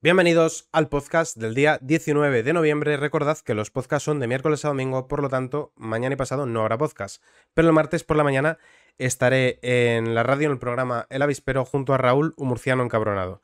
Bienvenidos al podcast del día 19 de noviembre. Recordad que los podcasts son de miércoles a domingo, por lo tanto, mañana y pasado no habrá podcast. Pero el martes por la mañana estaré en la radio en el programa El Avispero junto a Raúl, un murciano encabronado.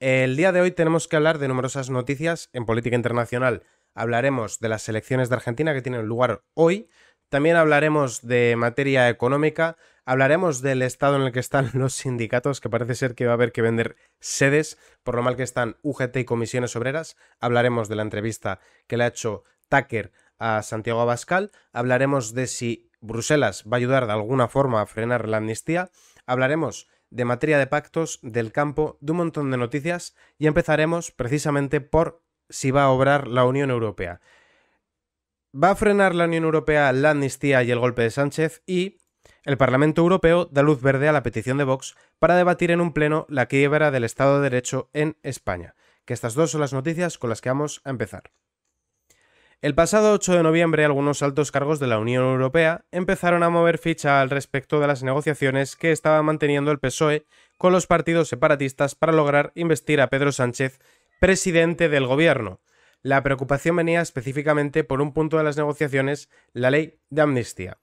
El día de hoy tenemos que hablar de numerosas noticias en política internacional. Hablaremos de las elecciones de Argentina que tienen lugar hoy también hablaremos de materia económica, hablaremos del estado en el que están los sindicatos, que parece ser que va a haber que vender sedes, por lo mal que están UGT y comisiones obreras. Hablaremos de la entrevista que le ha hecho Tucker a Santiago Abascal. Hablaremos de si Bruselas va a ayudar de alguna forma a frenar la amnistía. Hablaremos de materia de pactos, del campo, de un montón de noticias y empezaremos precisamente por si va a obrar la Unión Europea va a frenar la Unión Europea la amnistía y el golpe de Sánchez y el Parlamento Europeo da luz verde a la petición de Vox para debatir en un pleno la quiebra del Estado de Derecho en España, que estas dos son las noticias con las que vamos a empezar. El pasado 8 de noviembre algunos altos cargos de la Unión Europea empezaron a mover ficha al respecto de las negociaciones que estaba manteniendo el PSOE con los partidos separatistas para lograr investir a Pedro Sánchez presidente del gobierno, la preocupación venía específicamente por un punto de las negociaciones, la ley de amnistía.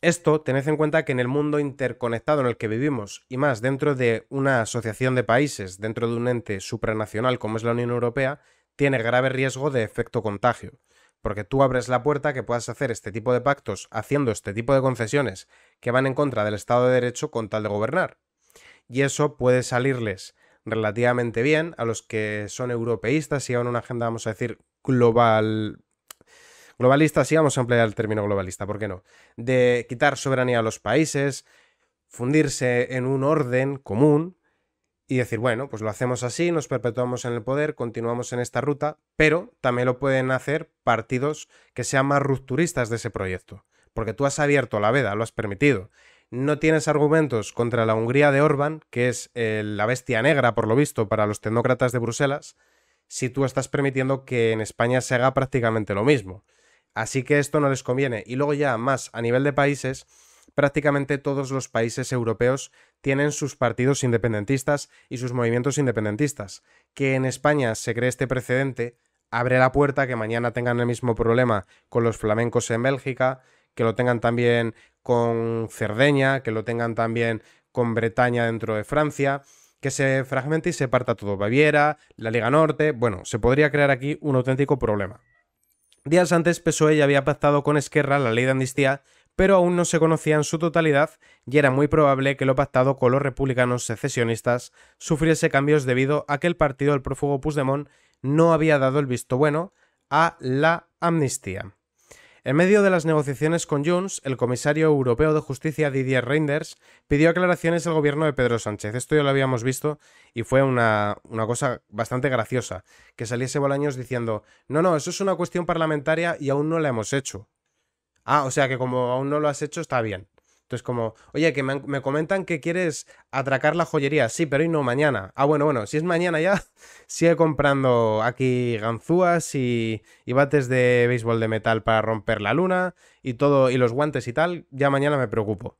Esto, tened en cuenta que en el mundo interconectado en el que vivimos, y más dentro de una asociación de países, dentro de un ente supranacional como es la Unión Europea, tiene grave riesgo de efecto contagio. Porque tú abres la puerta que puedas hacer este tipo de pactos haciendo este tipo de concesiones que van en contra del Estado de Derecho con tal de gobernar. Y eso puede salirles relativamente bien, a los que son europeístas y a una agenda, vamos a decir, global globalista, sí vamos a emplear el término globalista, ¿por qué no? De quitar soberanía a los países, fundirse en un orden común y decir, bueno, pues lo hacemos así, nos perpetuamos en el poder, continuamos en esta ruta, pero también lo pueden hacer partidos que sean más rupturistas de ese proyecto, porque tú has abierto la veda, lo has permitido no tienes argumentos contra la Hungría de Orbán, que es eh, la bestia negra, por lo visto, para los tecnócratas de Bruselas, si tú estás permitiendo que en España se haga prácticamente lo mismo. Así que esto no les conviene. Y luego ya más a nivel de países, prácticamente todos los países europeos tienen sus partidos independentistas y sus movimientos independentistas. Que en España se cree este precedente abre la puerta que mañana tengan el mismo problema con los flamencos en Bélgica, que lo tengan también con Cerdeña, que lo tengan también con Bretaña dentro de Francia, que se fragmente y se parta todo. Baviera, la Liga Norte, bueno, se podría crear aquí un auténtico problema. Días antes, PSOE ya había pactado con Esquerra la ley de amnistía, pero aún no se conocía en su totalidad y era muy probable que lo pactado con los republicanos secesionistas sufriese cambios debido a que el partido del prófugo Puigdemont no había dado el visto bueno a la amnistía. En medio de las negociaciones con Jones, el comisario europeo de justicia Didier Reinders pidió aclaraciones al gobierno de Pedro Sánchez. Esto ya lo habíamos visto y fue una, una cosa bastante graciosa, que saliese Bolaños diciendo, no, no, eso es una cuestión parlamentaria y aún no la hemos hecho. Ah, o sea que como aún no lo has hecho, está bien. Entonces, como, oye, que me, comentan que quieres atracar la joyería. Sí, pero hoy no, mañana. Ah, bueno, bueno, si es mañana ya, sigue comprando aquí ganzúas y, y, bates de béisbol de metal para romper la luna y todo, y los guantes y tal. Ya mañana me preocupo.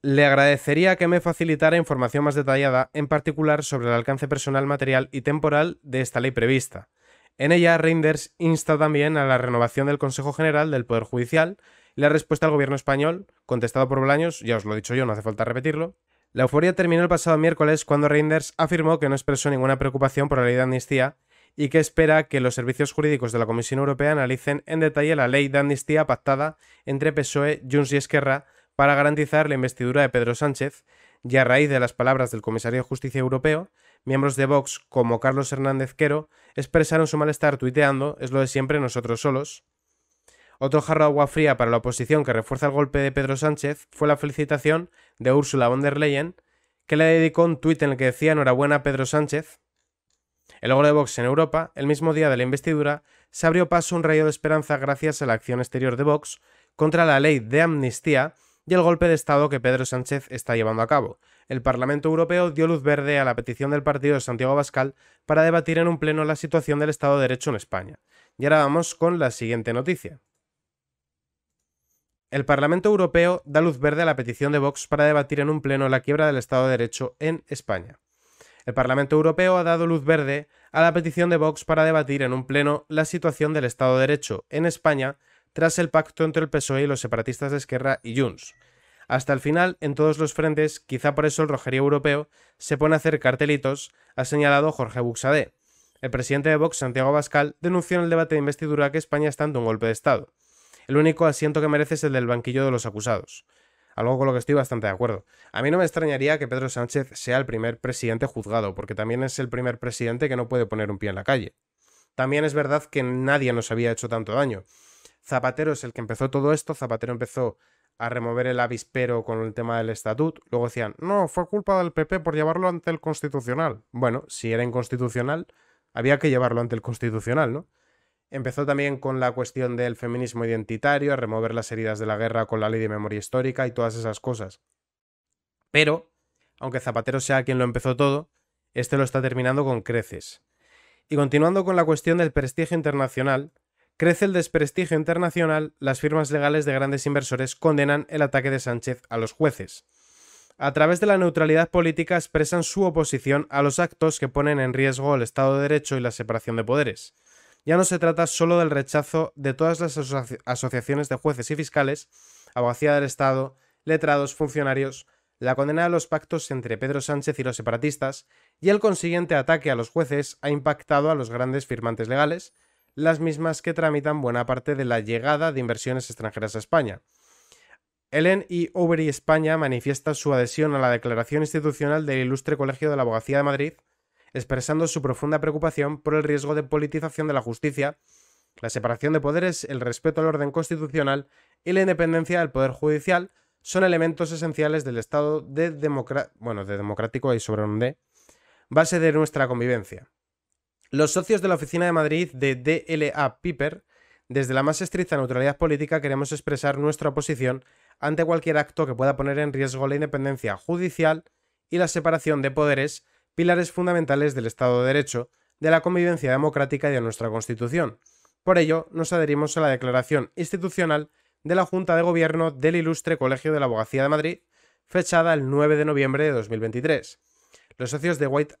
Le agradecería que me facilitara información más detallada, en particular sobre el alcance personal, material y temporal de esta ley prevista. En ella, Reinders insta también a la renovación del Consejo General del Poder Judicial la respuesta al gobierno español, contestado por Bolaños, ya os lo he dicho yo, no hace falta repetirlo. La euforia terminó el pasado miércoles cuando Reinders afirmó que no expresó ninguna preocupación por la ley de amnistía y que espera que los servicios jurídicos de la Comisión Europea analicen en detalle la ley de amnistía pactada entre PSOE, Junts y Esquerra para garantizar la investidura de Pedro Sánchez, y a raíz de las palabras del comisario de Justicia Europeo, miembros de Vox como Carlos Hernández Quero expresaron su malestar tuiteando, es lo de siempre nosotros solos, otro jarro de agua fría para la oposición que refuerza el golpe de Pedro Sánchez fue la felicitación de Ursula von der Leyen, que le dedicó un tuit en el que decía enhorabuena a Pedro Sánchez. El logro de Vox en Europa, el mismo día de la investidura, se abrió paso un rayo de esperanza gracias a la acción exterior de Vox contra la ley de amnistía y el golpe de Estado que Pedro Sánchez está llevando a cabo. El Parlamento Europeo dio luz verde a la petición del partido de Santiago Bascal para debatir en un pleno la situación del Estado de Derecho en España. Y ahora vamos con la siguiente noticia. El Parlamento Europeo da luz verde a la petición de Vox para debatir en un pleno la quiebra del Estado de Derecho en España. El Parlamento Europeo ha dado luz verde a la petición de Vox para debatir en un pleno la situación del Estado de Derecho en España tras el pacto entre el PSOE y los separatistas de Esquerra y Junts. Hasta el final, en todos los frentes, quizá por eso el Rogerio Europeo se pone a hacer cartelitos, ha señalado Jorge Buxadé. El presidente de Vox, Santiago Bascal, denunció en el debate de investidura que España está ante un golpe de Estado. El único asiento que merece es el del banquillo de los acusados. Algo con lo que estoy bastante de acuerdo. A mí no me extrañaría que Pedro Sánchez sea el primer presidente juzgado, porque también es el primer presidente que no puede poner un pie en la calle. También es verdad que nadie nos había hecho tanto daño. Zapatero es el que empezó todo esto, Zapatero empezó a remover el avispero con el tema del estatut, luego decían, no, fue culpa del PP por llevarlo ante el constitucional. Bueno, si era inconstitucional, había que llevarlo ante el constitucional, ¿no? Empezó también con la cuestión del feminismo identitario, a remover las heridas de la guerra con la ley de memoria histórica y todas esas cosas. Pero, aunque Zapatero sea quien lo empezó todo, este lo está terminando con creces. Y continuando con la cuestión del prestigio internacional, crece el desprestigio internacional, las firmas legales de grandes inversores condenan el ataque de Sánchez a los jueces. A través de la neutralidad política expresan su oposición a los actos que ponen en riesgo el Estado de Derecho y la separación de poderes ya no se trata solo del rechazo de todas las asociaciones de jueces y fiscales, abogacía del Estado, letrados, funcionarios, la condena a los pactos entre Pedro Sánchez y los separatistas y el consiguiente ataque a los jueces ha impactado a los grandes firmantes legales, las mismas que tramitan buena parte de la llegada de inversiones extranjeras a España. Helen y Overy España manifiesta su adhesión a la declaración institucional del Ilustre Colegio de la Abogacía de Madrid, expresando su profunda preocupación por el riesgo de politización de la justicia, la separación de poderes, el respeto al orden constitucional y la independencia del poder judicial son elementos esenciales del Estado de, bueno, de democrático y sobre un base de nuestra convivencia. Los socios de la Oficina de Madrid de DLA Piper, desde la más estricta neutralidad política queremos expresar nuestra oposición ante cualquier acto que pueda poner en riesgo la independencia judicial y la separación de poderes, pilares fundamentales del Estado de Derecho, de la convivencia democrática y de nuestra Constitución. Por ello, nos adherimos a la declaración institucional de la Junta de Gobierno del Ilustre Colegio de la Abogacía de Madrid, fechada el 9 de noviembre de 2023. Los socios de White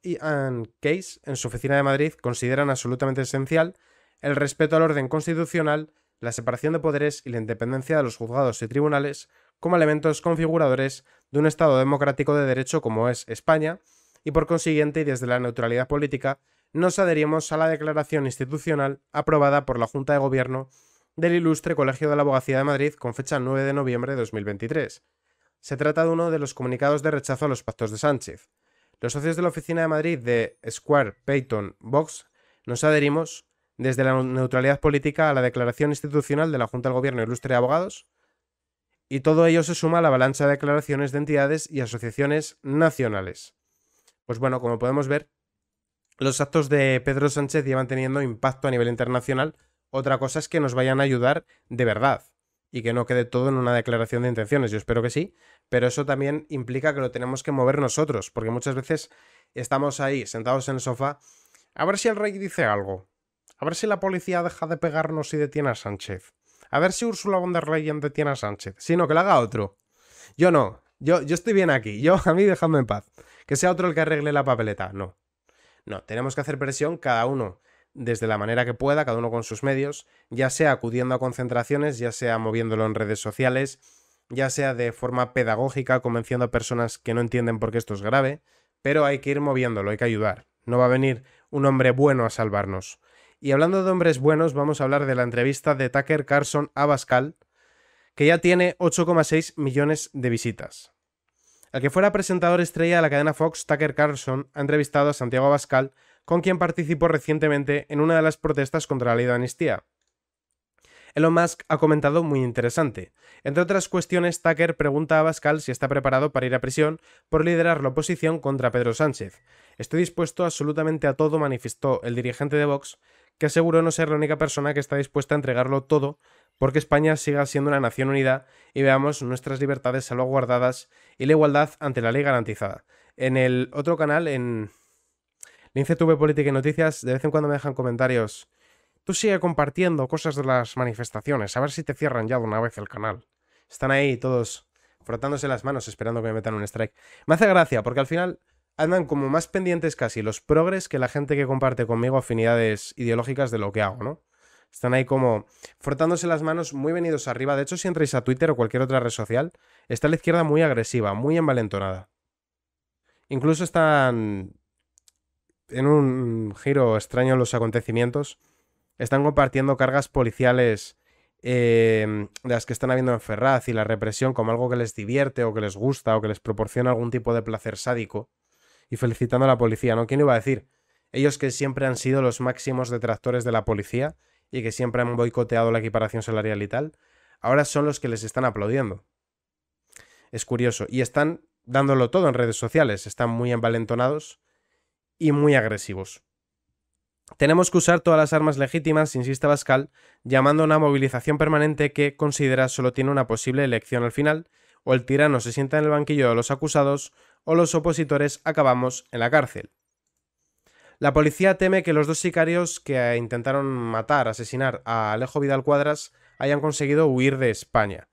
Case, en su oficina de Madrid, consideran absolutamente esencial el respeto al orden constitucional, la separación de poderes y la independencia de los juzgados y tribunales como elementos configuradores de un Estado democrático de derecho como es España, y por consiguiente desde la neutralidad política nos adherimos a la declaración institucional aprobada por la Junta de Gobierno del Ilustre Colegio de la Abogacía de Madrid con fecha 9 de noviembre de 2023. Se trata de uno de los comunicados de rechazo a los pactos de Sánchez. Los socios de la oficina de Madrid de Square, Peyton, Vox nos adherimos desde la neutralidad política a la declaración institucional de la Junta del Gobierno Ilustre de Abogados y todo ello se suma a la avalancha de declaraciones de entidades y asociaciones nacionales. Pues bueno, como podemos ver, los actos de Pedro Sánchez llevan teniendo impacto a nivel internacional. Otra cosa es que nos vayan a ayudar de verdad y que no quede todo en una declaración de intenciones. Yo espero que sí, pero eso también implica que lo tenemos que mover nosotros, porque muchas veces estamos ahí sentados en el sofá a ver si el rey dice algo, a ver si la policía deja de pegarnos y detiene a Sánchez, a ver si Úrsula von der Leyen detiene a Sánchez, sino que lo haga otro. Yo no, yo, yo estoy bien aquí, yo a mí dejadme en paz. Que sea otro el que arregle la papeleta, no. No, tenemos que hacer presión cada uno desde la manera que pueda, cada uno con sus medios, ya sea acudiendo a concentraciones, ya sea moviéndolo en redes sociales, ya sea de forma pedagógica, convenciendo a personas que no entienden por qué esto es grave, pero hay que ir moviéndolo, hay que ayudar. No va a venir un hombre bueno a salvarnos. Y hablando de hombres buenos, vamos a hablar de la entrevista de Tucker Carlson a Bascal, que ya tiene 8,6 millones de visitas. El que fuera presentador estrella de la cadena Fox, Tucker Carlson, ha entrevistado a Santiago Bascal, con quien participó recientemente en una de las protestas contra la ley de amnistía. Elon Musk ha comentado muy interesante. Entre otras cuestiones, Tucker pregunta a Bascal si está preparado para ir a prisión por liderar la oposición contra Pedro Sánchez. Estoy dispuesto absolutamente a todo, manifestó el dirigente de Vox, que aseguró no ser la única persona que está dispuesta a entregarlo todo porque España siga siendo una nación unida y veamos nuestras libertades salvaguardadas y la igualdad ante la ley garantizada. En el otro canal, en Lince Tuve Política y Noticias, de vez en cuando me dejan comentarios. Tú sigue compartiendo cosas de las manifestaciones, a ver si te cierran ya de una vez el canal. Están ahí todos frotándose las manos esperando que me metan un strike. Me hace gracia, porque al final andan como más pendientes casi los progres que la gente que comparte conmigo afinidades ideológicas de lo que hago, ¿no? Están ahí como frotándose las manos muy venidos arriba. De hecho, si entráis a Twitter o cualquier otra red social, Está la izquierda muy agresiva, muy envalentonada. Incluso están en un giro extraño en los acontecimientos. Están compartiendo cargas policiales em, de las que están habiendo en Ferraz y la represión como algo que les divierte o que les gusta o que les proporciona algún tipo de placer sádico. Y felicitando a la policía, ¿no? ¿Quién iba a decir? Ellos que siempre han sido los máximos detractores de la policía y que siempre han boicoteado la equiparación salarial y tal, ahora son los que les están aplaudiendo. Es curioso. Y están dándolo todo en redes sociales. Están muy envalentonados y muy agresivos. Tenemos que usar todas las armas legítimas, insiste Pascal, llamando a una movilización permanente que considera solo tiene una posible elección al final, o el tirano se sienta en el banquillo de los acusados, o los opositores acabamos en la cárcel. La policía teme que los dos sicarios que intentaron matar, asesinar a Alejo Vidal Cuadras hayan conseguido huir de España.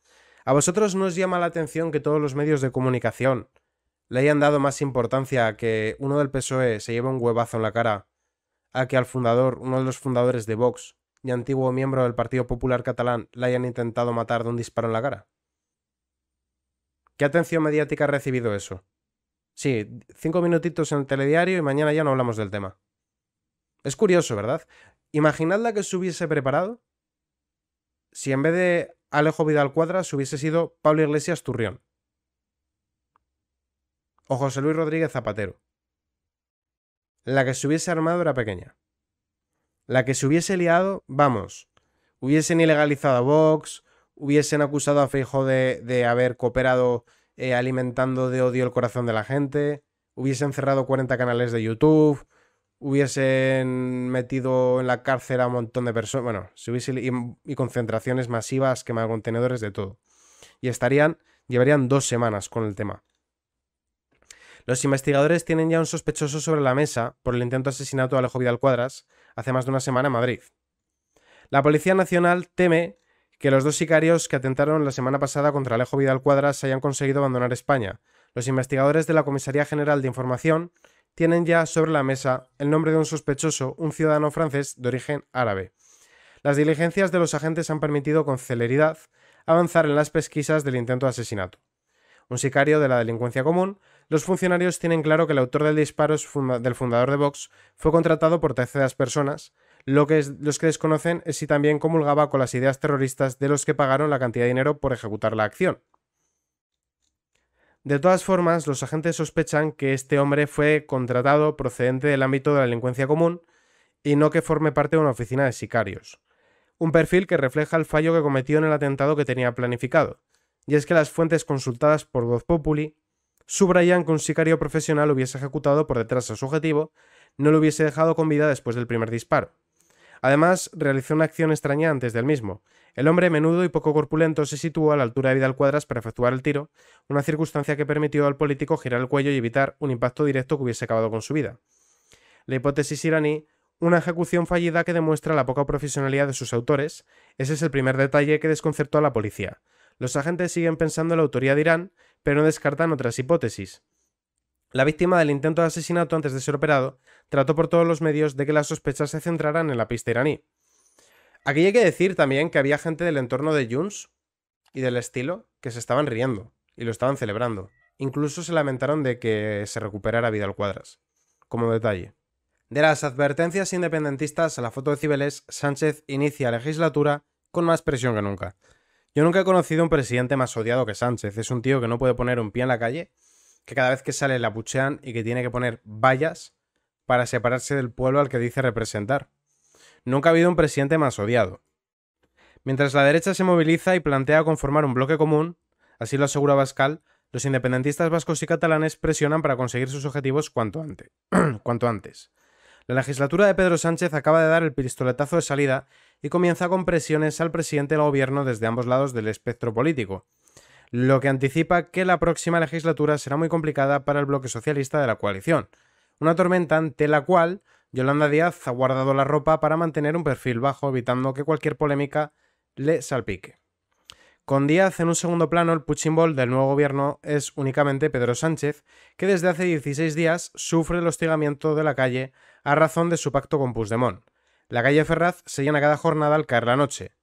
¿A vosotros no os llama la atención que todos los medios de comunicación le hayan dado más importancia a que uno del PSOE se lleve un huevazo en la cara, a que al fundador, uno de los fundadores de Vox y antiguo miembro del Partido Popular Catalán, le hayan intentado matar de un disparo en la cara? ¿Qué atención mediática ha recibido eso? Sí, cinco minutitos en el telediario y mañana ya no hablamos del tema. Es curioso, ¿verdad? Imaginad la que se hubiese preparado si en vez de Alejo Vidal Cuadras hubiese sido Pablo Iglesias Turrión. O José Luis Rodríguez Zapatero. La que se hubiese armado era pequeña. La que se hubiese liado, vamos, hubiesen ilegalizado a Vox, hubiesen acusado a Feijo de, haber cooperado eh, alimentando de odio el corazón de la gente, hubiesen cerrado 40 canales de YouTube, hubiesen metido en la cárcel a un montón de personas, bueno, si hubiese y, concentraciones masivas, que contenedores, de todo. Y estarían, llevarían dos semanas con el tema. Los investigadores tienen ya un sospechoso sobre la mesa por el intento de asesinato de Alejo Vidal Cuadras hace más de una semana en Madrid. La Policía Nacional teme que los dos sicarios que atentaron la semana pasada contra Alejo Vidal Cuadras hayan conseguido abandonar España. Los investigadores de la Comisaría General de Información tienen ya sobre la mesa el nombre de un sospechoso, un ciudadano francés de origen árabe. Las diligencias de los agentes han permitido con celeridad avanzar en las pesquisas del intento de asesinato. Un sicario de la delincuencia común, los funcionarios tienen claro que el autor del disparo del fundador de Vox fue contratado por terceras personas, lo que los que desconocen es si también comulgaba con las ideas terroristas de los que pagaron la cantidad de dinero por ejecutar la acción. De todas formas, los agentes sospechan que este hombre fue contratado procedente del ámbito de la delincuencia común y no que forme parte de una oficina de sicarios. Un perfil que refleja el fallo que cometió en el atentado que tenía planificado, y es que las fuentes consultadas por Voz Populi subrayan que un sicario profesional hubiese ejecutado por detrás a su objetivo, no lo hubiese dejado con vida después del primer disparo. Además, realizó una acción extraña antes del mismo. El hombre, menudo y poco corpulento, se situó a la altura de Vidal Cuadras para efectuar el tiro, una circunstancia que permitió al político girar el cuello y evitar un impacto directo que hubiese acabado con su vida. La hipótesis iraní una ejecución fallida que demuestra la poca profesionalidad de sus autores. Ese es el primer detalle que desconcertó a la policía. Los agentes siguen pensando en la autoría de Irán, pero no descartan otras hipótesis. La víctima del intento de asesinato antes de ser operado trató por todos los medios de que las sospechas se centraran en la pista iraní. Aquí hay que decir también que había gente del entorno de Junes y del estilo que se estaban riendo y lo estaban celebrando. Incluso se lamentaron de que se recuperara Vidal Cuadras. Como detalle. De las advertencias independentistas a la foto de Cibeles, Sánchez inicia legislatura con más presión que nunca. Yo nunca he conocido un presidente más odiado que Sánchez. Es un tío que no puede poner un pie en la calle que cada vez que sale la puchean y que tiene que poner vallas para separarse del pueblo al que dice representar. Nunca ha habido un presidente más odiado. Mientras la derecha se moviliza y plantea conformar un bloque común, así lo asegura Bascal, los independentistas vascos y catalanes presionan para conseguir sus objetivos cuanto antes. cuanto antes. La legislatura de Pedro Sánchez acaba de dar el pistoletazo de salida y comienza con presiones al presidente del gobierno desde ambos lados del espectro político lo que anticipa que la próxima legislatura será muy complicada para el bloque socialista de la coalición, una tormenta ante la cual Yolanda Díaz ha guardado la ropa para mantener un perfil bajo, evitando que cualquier polémica le salpique. Con Díaz en un segundo plano, el puchimbol del nuevo gobierno es únicamente Pedro Sánchez, que desde hace 16 días sufre el hostigamiento de la calle a razón de su pacto con Puigdemont. La calle Ferraz se llena cada jornada al caer la noche,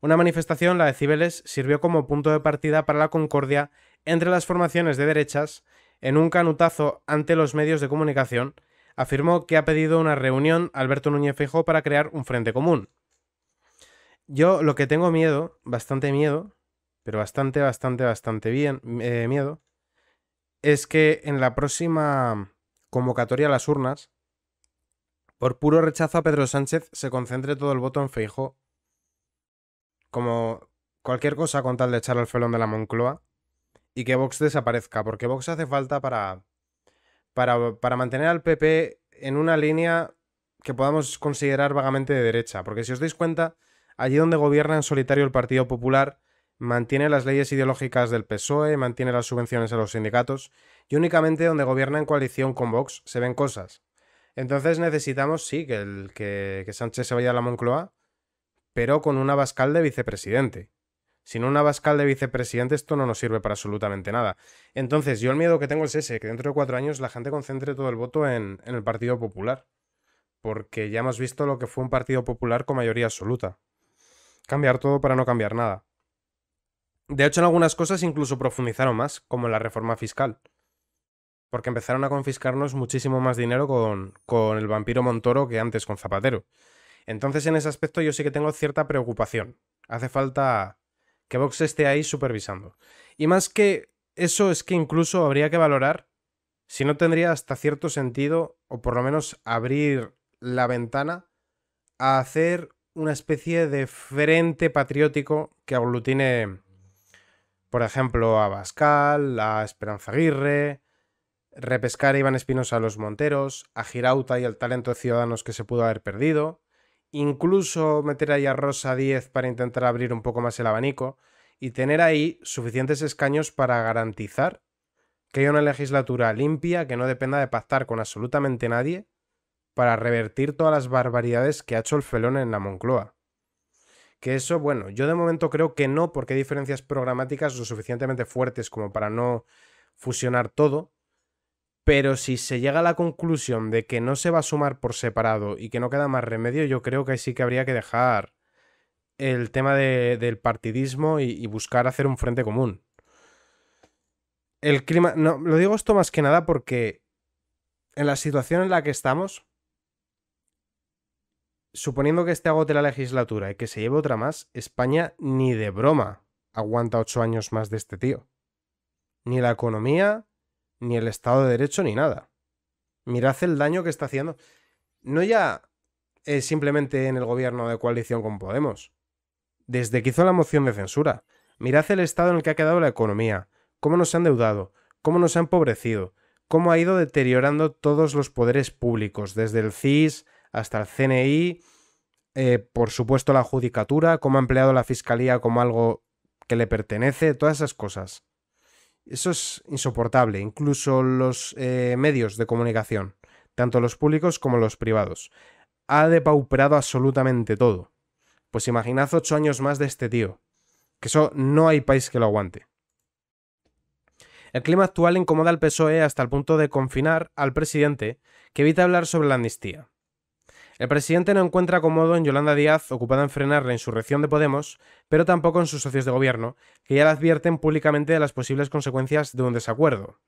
una manifestación, la de Cibeles, sirvió como punto de partida para la concordia entre las formaciones de derechas en un canutazo ante los medios de comunicación, afirmó que ha pedido una reunión Alberto Núñez Feijóo para crear un frente común. Yo lo que tengo miedo, bastante miedo, pero bastante, bastante, bastante bien eh, miedo, es que en la próxima convocatoria a las urnas, por puro rechazo a Pedro Sánchez, se concentre todo el voto en Feijóo como cualquier cosa con tal de echar al felón de la Moncloa y que Vox desaparezca, porque Vox hace falta para, para, mantener al PP en una línea que podamos considerar vagamente de derecha, porque si os dais cuenta, allí donde gobierna en solitario el Partido Popular, mantiene las leyes ideológicas del PSOE, mantiene las subvenciones a los sindicatos, y únicamente donde gobierna en coalición con Vox se ven cosas. Entonces necesitamos, sí, que, el, que Sánchez se vaya a la Moncloa, pero con una Abascal de vicepresidente. Sin una Abascal de vicepresidente esto no nos sirve para absolutamente nada. Entonces, yo el miedo que tengo es ese, que dentro de cuatro años la gente concentre todo el voto en, el Partido Popular. Porque ya hemos visto lo que fue un Partido Popular con mayoría absoluta. Cambiar todo para no cambiar nada. De hecho, en algunas cosas incluso profundizaron más, como en la reforma fiscal. Porque empezaron a confiscarnos muchísimo más dinero con el vampiro Montoro que antes con Zapatero. Entonces, en ese aspecto yo sí que tengo cierta preocupación. Hace falta que Vox esté ahí supervisando. Y más que eso es que incluso habría que valorar si no tendría hasta cierto sentido, o por lo menos abrir la ventana, a hacer una especie de frente patriótico que aglutine, por ejemplo, a Bascal, a Esperanza Aguirre, repescar a Iván Espinosa a los Monteros, a Girauta y al talento de Ciudadanos que se pudo haber perdido, incluso meter ahí a Rosa 10 para intentar abrir un poco más el abanico y tener ahí suficientes escaños para garantizar que haya una legislatura limpia que no dependa de pactar con absolutamente nadie para revertir todas las barbaridades que ha hecho el felón en la Moncloa. Que eso, bueno, yo de momento creo que no, porque hay diferencias programáticas lo suficientemente fuertes como para no fusionar todo, pero si se llega a la conclusión de que no se va a sumar por separado y que no queda más remedio, yo creo que sí que habría que dejar el tema del partidismo y, y, buscar hacer un frente común. El clima. No, lo digo esto más que nada porque en la situación en la que estamos, suponiendo que este agote la legislatura y que se lleve otra más, España ni de broma aguanta ocho años más de este tío. Ni la economía, ni el Estado de Derecho, ni nada. Mirad el daño que está haciendo. No ya es simplemente en el gobierno de coalición con Podemos. Desde que hizo la moción de censura. Mirad el estado en el que ha quedado la economía, cómo nos ha endeudado, cómo nos ha empobrecido, cómo ha ido deteriorando todos los poderes públicos, desde el CIS hasta el CNI, eh, por supuesto la judicatura, cómo ha empleado la fiscalía como algo que le pertenece, todas esas cosas. Eso es insoportable, incluso los eh, medios de comunicación, tanto los públicos como los privados. Ha depauperado absolutamente todo. Pues imaginad ocho años más de este tío. Que eso no hay país que lo aguante. El clima actual incomoda al PSOE hasta el punto de confinar al presidente, que evita hablar sobre la amnistía. El presidente no encuentra cómodo en Yolanda Díaz ocupada en frenar la insurrección de Podemos, pero tampoco en sus socios de gobierno, que ya le advierten públicamente de las posibles consecuencias de un desacuerdo.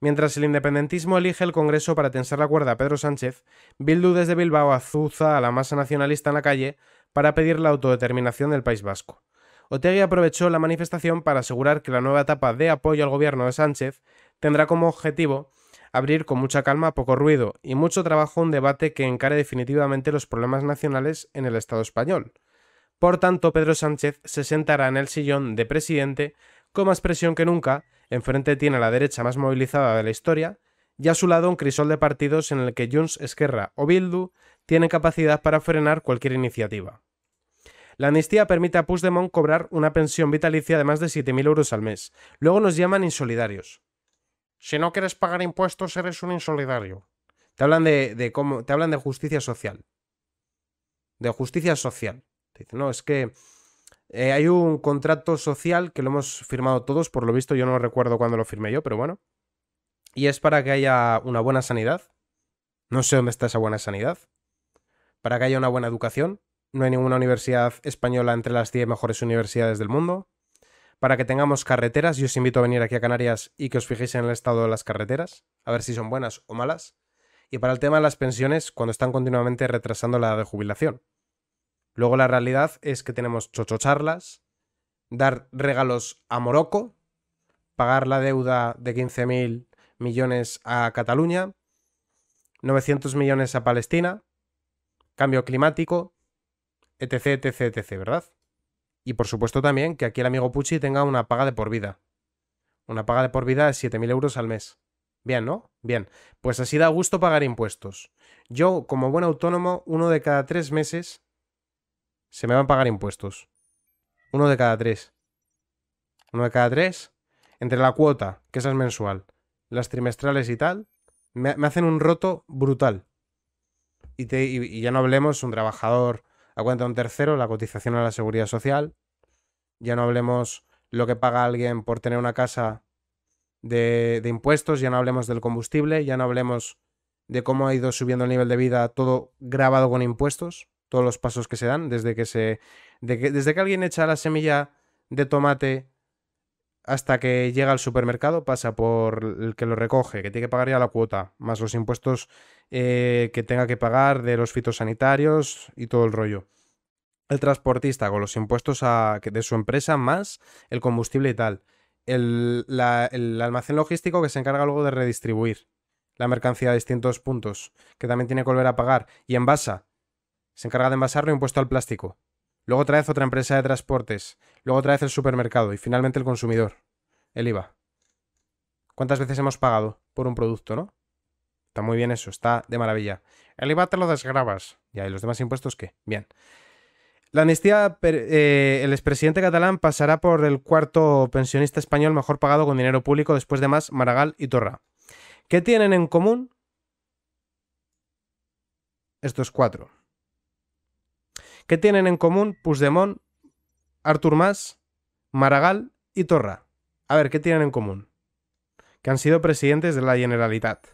Mientras el independentismo elige el Congreso para tensar la cuerda a Pedro Sánchez, Bildu desde Bilbao azuza a la masa nacionalista en la calle para pedir la autodeterminación del País Vasco. Otegui aprovechó la manifestación para asegurar que la nueva etapa de apoyo al gobierno de Sánchez tendrá como objetivo abrir con mucha calma, poco ruido y mucho trabajo un debate que encare definitivamente los problemas nacionales en el Estado español. Por tanto, Pedro Sánchez se sentará en el sillón de presidente con más presión que nunca, enfrente tiene a la derecha más movilizada de la historia, y a su lado un crisol de partidos en el que Junts, Esquerra o Bildu tienen capacidad para frenar cualquier iniciativa. La amnistía permite a Puigdemont cobrar una pensión vitalicia de más de 7.000 euros al mes. Luego nos llaman insolidarios. Si no quieres pagar impuestos, eres un insolidario. Te hablan de, cómo, te hablan de justicia social. De justicia social. no, es que eh, hay un contrato social que lo hemos firmado todos, por lo visto, yo no recuerdo cuándo lo firmé yo, pero bueno. Y es para que haya una buena sanidad. No sé dónde está esa buena sanidad. Para que haya una buena educación. No hay ninguna universidad española entre las 10 mejores universidades del mundo para que tengamos carreteras. Yo os invito a venir aquí a Canarias y que os fijéis en el estado de las carreteras, a ver si son buenas o malas. Y para el tema de las pensiones, cuando están continuamente retrasando la de jubilación. Luego la realidad es que tenemos charlas, dar regalos a Morocco, pagar la deuda de 15.000 millones a Cataluña, 900 millones a Palestina, cambio climático, etc, etc, etc, ¿verdad? Y por supuesto también que aquí el amigo Pucci tenga una paga de por vida. Una paga de por vida de 7.000 euros al mes. Bien, ¿no? Bien. Pues así da gusto pagar impuestos. Yo, como buen autónomo, uno de cada tres meses se me van a pagar impuestos. Uno de cada tres. Uno de cada tres. Entre la cuota, que esa es mensual, las trimestrales y tal, me, hacen un roto brutal. Y, y ya no hablemos un trabajador a de un tercero, la cotización a la seguridad social. Ya no hablemos lo que paga alguien por tener una casa de, impuestos, ya no hablemos del combustible, ya no hablemos de cómo ha ido subiendo el nivel de vida, todo grabado con impuestos, todos los pasos que se dan, desde que se. desde que alguien echa la semilla de tomate hasta que llega al supermercado, pasa por el que lo recoge, que tiene que pagar ya la cuota, más los impuestos eh, que tenga que pagar de los fitosanitarios y todo el rollo. El transportista con los impuestos a, de su empresa más el combustible y tal. El, el almacén logístico que se encarga luego de redistribuir la mercancía a distintos puntos, que también tiene que volver a pagar. Y envasa. Se encarga de envasarlo impuesto al plástico. Luego otra vez otra empresa de transportes. Luego otra vez el supermercado. Y finalmente el consumidor. El IVA. ¿Cuántas veces hemos pagado por un producto, no? Está muy bien eso, está de maravilla. El IVA te lo desgrabas. Ya, ¿y los demás impuestos qué? Bien. La amnistía, eh, el expresidente catalán pasará por el cuarto pensionista español mejor pagado con dinero público después de más Maragall y Torra. ¿Qué tienen en común estos cuatro? ¿Qué tienen en común Puigdemont, Artur Mas, Maragall y Torra? A ver, ¿qué tienen en común? Que han sido presidentes de la Generalitat.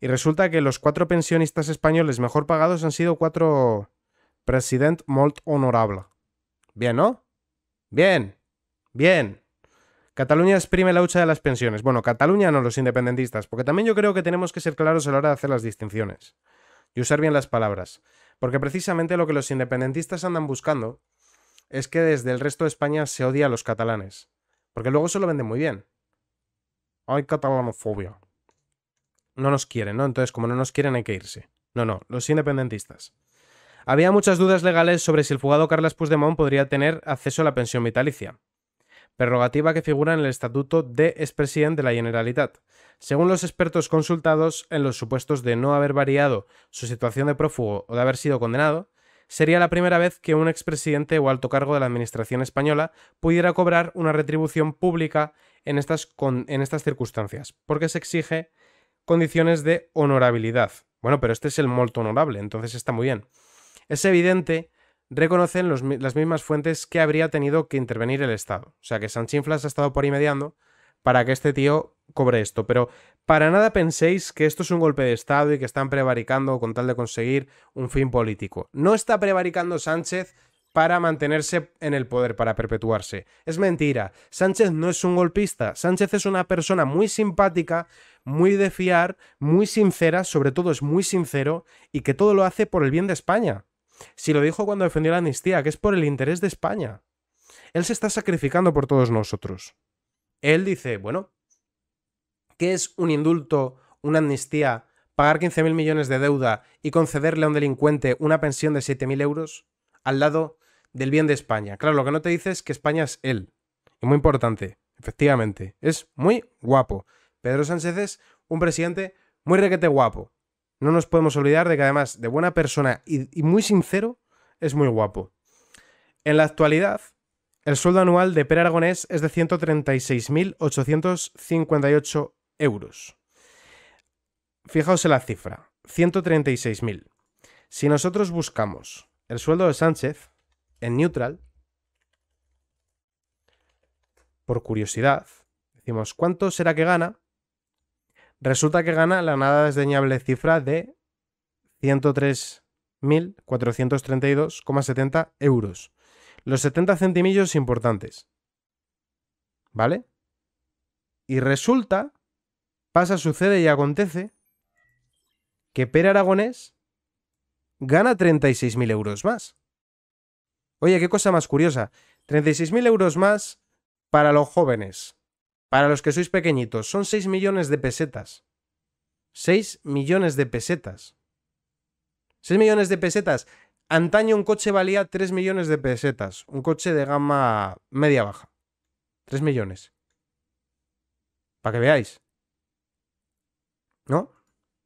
Y resulta que los cuatro pensionistas españoles mejor pagados han sido cuatro president molt honorable. Bien, ¿no? Bien. Bien. Cataluña exprime la hucha de las pensiones. Bueno, Cataluña no los independentistas, porque también yo creo que tenemos que ser claros a la hora de hacer las distinciones y usar bien las palabras. Porque precisamente lo que los independentistas andan buscando es que desde el resto de España se odia a los catalanes. Porque luego se lo venden muy bien. Hay catalanofobia. No nos quieren, ¿no? Entonces, como no nos quieren, hay que irse. No, no, los independentistas. Había muchas dudas legales sobre si el fugado Carles Puigdemont podría tener acceso a la pensión vitalicia prerrogativa que figura en el Estatuto de Expresidente de la Generalitat. Según los expertos consultados, en los supuestos de no haber variado su situación de prófugo o de haber sido condenado, sería la primera vez que un expresidente o alto cargo de la Administración española pudiera cobrar una retribución pública en estas, en estas circunstancias, porque se exige condiciones de honorabilidad. Bueno, pero este es el molto honorable, entonces está muy bien. Es evidente reconocen las mismas fuentes que habría tenido que intervenir el Estado. O sea que Flas ha estado por ahí mediando para que este tío cobre esto. Pero para nada penséis que esto es un golpe de Estado y que están prevaricando con tal de conseguir un fin político. No está prevaricando Sánchez para mantenerse en el poder, para perpetuarse. Es mentira. Sánchez no es un golpista. Sánchez es una persona muy simpática, muy de fiar, muy sincera, sobre todo es muy sincero y que todo lo hace por el bien de España. Si lo dijo cuando defendió la amnistía, que es por el interés de España. Él se está sacrificando por todos nosotros. Él dice, bueno, ¿qué es un indulto, una amnistía, pagar 15.000 millones de deuda y concederle a un delincuente una pensión de 7.000 euros al lado del bien de España? Claro, lo que no te dice es que España es él. Y muy importante, efectivamente. Es muy guapo. Pedro Sánchez es un presidente muy requete guapo. No nos podemos olvidar de que además de buena persona y, muy sincero, es muy guapo. En la actualidad, el sueldo anual de Per Aragonés es de 136.858 euros. Fijaos en la cifra, 136.000. Si nosotros buscamos el sueldo de Sánchez en neutral, por curiosidad, decimos, ¿cuánto será que gana? Resulta que gana la nada desdeñable cifra de 103.432,70 euros. Los 70 centimillos importantes. ¿Vale? Y resulta, pasa, sucede y acontece que Pere Aragonés gana 36.000 euros más. Oye, qué cosa más curiosa. 36.000 euros más para los jóvenes. Para los que sois pequeñitos, son 6 millones de pesetas. 6 millones de pesetas. 6 millones de pesetas. Antaño un coche valía 3 millones de pesetas. Un coche de gama media baja. 3 millones. Para que veáis. ¿No?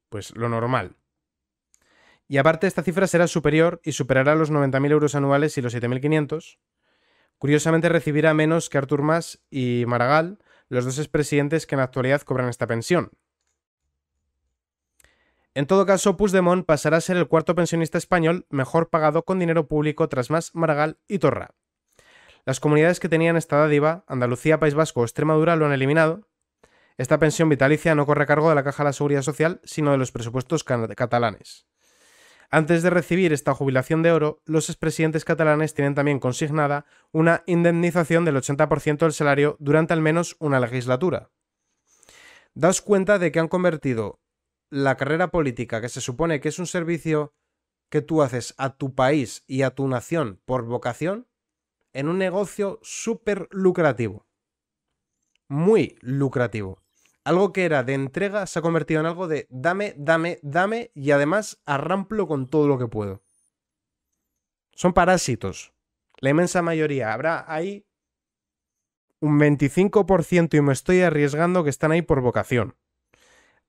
Pues lo normal. Y aparte esta cifra será superior y superará los 90.000 euros anuales y los 7.500. Curiosamente recibirá menos que Artur Mas y Maragall, los dos expresidentes que en la actualidad cobran esta pensión. En todo caso, Puigdemont pasará a ser el cuarto pensionista español mejor pagado con dinero público tras más Maragall y Torra. Las comunidades que tenían esta dádiva, Andalucía, País Vasco o Extremadura, lo han eliminado. Esta pensión vitalicia no corre a cargo de la Caja de la Seguridad Social, sino de los presupuestos catalanes. Antes de recibir esta jubilación de oro, los expresidentes catalanes tienen también consignada una indemnización del 80% del salario durante al menos una legislatura. Daos cuenta de que han convertido la carrera política, que se supone que es un servicio que tú haces a tu país y a tu nación por vocación, en un negocio súper lucrativo. Muy lucrativo. Algo que era de entrega se ha convertido en algo de dame, dame, dame y además arramplo con todo lo que puedo. Son parásitos. La inmensa mayoría. Habrá ahí un 25% y me estoy arriesgando que están ahí por vocación.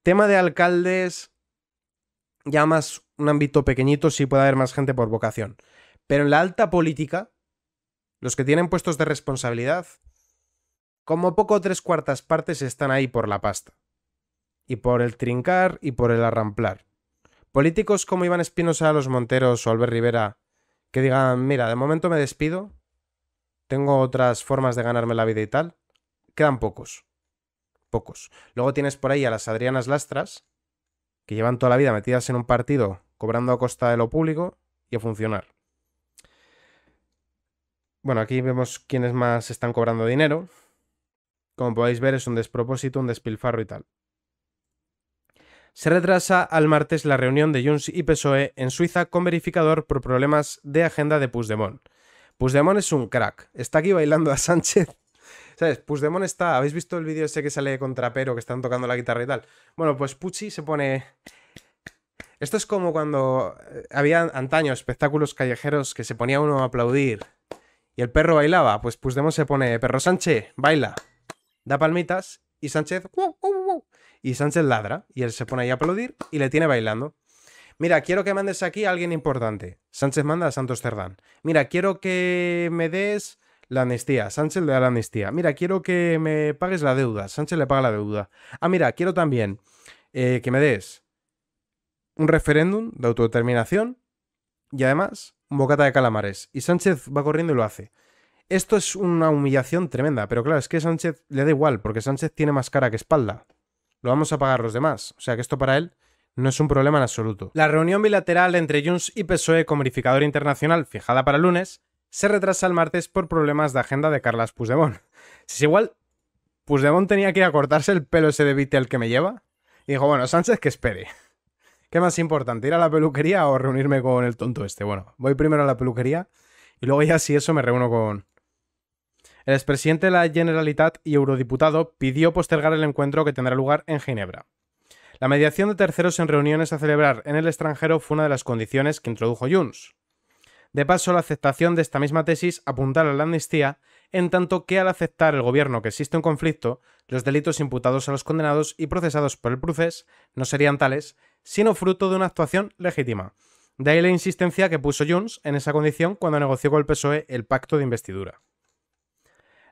Tema de alcaldes, ya más un ámbito pequeñito, sí puede haber más gente por vocación. Pero en la alta política, los que tienen puestos de responsabilidad, como poco tres cuartas partes están ahí por la pasta. Y por el trincar y por el arramplar. Políticos como Iván Espinosa, Los Monteros o Albert Rivera, que digan, mira, de momento me despido, tengo otras formas de ganarme la vida y tal, quedan pocos. Pocos. Luego tienes por ahí a las Adrianas Lastras, que llevan toda la vida metidas en un partido, cobrando a costa de lo público y a funcionar. Bueno, aquí vemos quiénes más están cobrando dinero. Como podéis ver es un despropósito, un despilfarro y tal. Se retrasa al martes la reunión de Junts y PSOE en Suiza con verificador por problemas de agenda de Puigdemont. Puigdemont es un crack, está aquí bailando a Sánchez. ¿Sabes? Puigdemont está... ¿Habéis visto el vídeo ese que sale contra Pero, que están tocando la guitarra y tal? Bueno, pues Pucci se pone... Esto es como cuando eh, había antaño espectáculos callejeros que se ponía uno a aplaudir y el perro bailaba. Pues Puigdemont se pone, perro Sánchez, baila da palmitas y Sánchez, y Sánchez ladra y él se pone ahí a aplaudir y le tiene bailando. Mira, quiero que mandes aquí a alguien importante. Sánchez manda a Santos Cerdán. Mira, quiero que me des la amnistía. Sánchez le da la amnistía. Mira, quiero que me pagues la deuda. Sánchez le paga la deuda. Ah, mira, quiero también eh, que me des un referéndum de autodeterminación y además un bocata de calamares. Y Sánchez va corriendo y lo hace. Esto es una humillación tremenda, pero claro, es que Sánchez le da igual, porque Sánchez tiene más cara que espalda. Lo vamos a pagar los demás. O sea que esto para él no es un problema en absoluto. La reunión bilateral entre Junts y PSOE con verificador internacional fijada para lunes se retrasa el martes por problemas de agenda de Carles Puigdemont. Si es igual, Puigdemont tenía que ir a cortarse el pelo ese de al que me lleva. Y dijo, bueno, Sánchez que espere. ¿Qué más importante, ir a la peluquería o reunirme con el tonto este? Bueno, voy primero a la peluquería y luego ya si eso me reúno con, el expresidente de la Generalitat y eurodiputado pidió postergar el encuentro que tendrá lugar en Ginebra. La mediación de terceros en reuniones a celebrar en el extranjero fue una de las condiciones que introdujo Junts. De paso, la aceptación de esta misma tesis apuntara a la amnistía, en tanto que al aceptar el gobierno que existe un conflicto, los delitos imputados a los condenados y procesados por el proceso no serían tales, sino fruto de una actuación legítima. De ahí la insistencia que puso Junts en esa condición cuando negoció con el PSOE el pacto de investidura.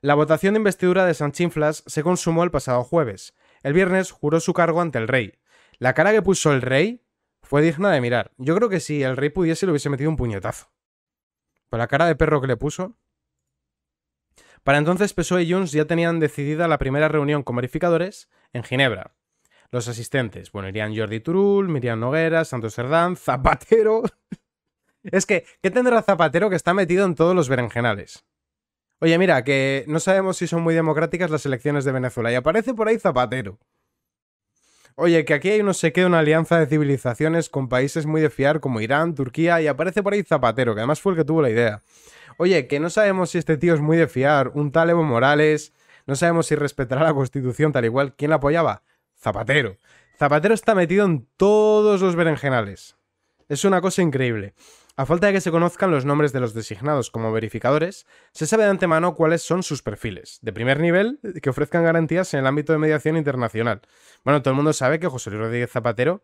La votación de investidura de Sanchinflas se consumó el pasado jueves. El viernes juró su cargo ante el rey. La cara que puso el rey fue digna de mirar. Yo creo que si el rey pudiese le hubiese metido un puñetazo. Por la cara de perro que le puso. Para entonces PSOE y Junts ya tenían decidida la primera reunión con verificadores en Ginebra. Los asistentes, bueno, irían Jordi Turul, Miriam Noguera, Santos Cerdán, Zapatero. es que, ¿qué tendrá Zapatero que está metido en todos los berenjenales? Oye, mira, que no sabemos si son muy democráticas las elecciones de Venezuela. Y aparece por ahí Zapatero. Oye, que aquí hay uno se queda una alianza de civilizaciones con países muy de fiar como Irán, Turquía, y aparece por ahí Zapatero, que además fue el que tuvo la idea. Oye, que no sabemos si este tío es muy de fiar, un tal Evo Morales, no sabemos si respetará la constitución tal igual. ¿Quién la apoyaba? Zapatero. Zapatero está metido en todos los berenjenales. Es una cosa increíble. A falta de que se conozcan los nombres de los designados como verificadores, se sabe de antemano cuáles son sus perfiles, de primer nivel, que ofrezcan garantías en el ámbito de mediación internacional. Bueno, todo el mundo sabe que José Luis Rodríguez Zapatero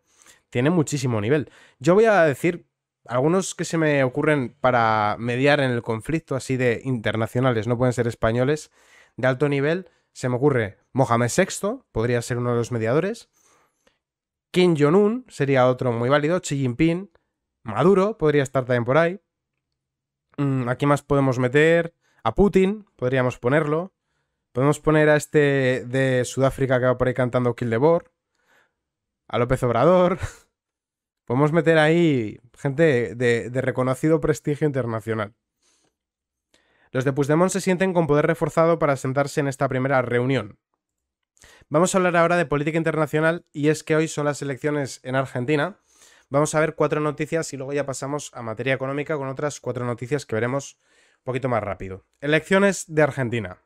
tiene muchísimo nivel. Yo voy a decir algunos que se me ocurren para mediar en el conflicto, así de internacionales, no pueden ser españoles, de alto nivel, se me ocurre Mohamed VI, podría ser uno de los mediadores. Kim Jong-un sería otro muy válido, Xi Jinping, Maduro podría estar también por ahí. Mm, ¿A quién más podemos meter? A Putin, podríamos ponerlo. Podemos poner a este de Sudáfrica que va por ahí cantando Kill the A López Obrador. Podemos meter ahí gente de, de, reconocido prestigio internacional. Los de Puigdemont se sienten con poder reforzado para sentarse en esta primera reunión. Vamos a hablar ahora de política internacional y es que hoy son las elecciones en Argentina Vamos a ver cuatro noticias y luego ya pasamos a materia económica con otras cuatro noticias que veremos un poquito más rápido. Elecciones de Argentina.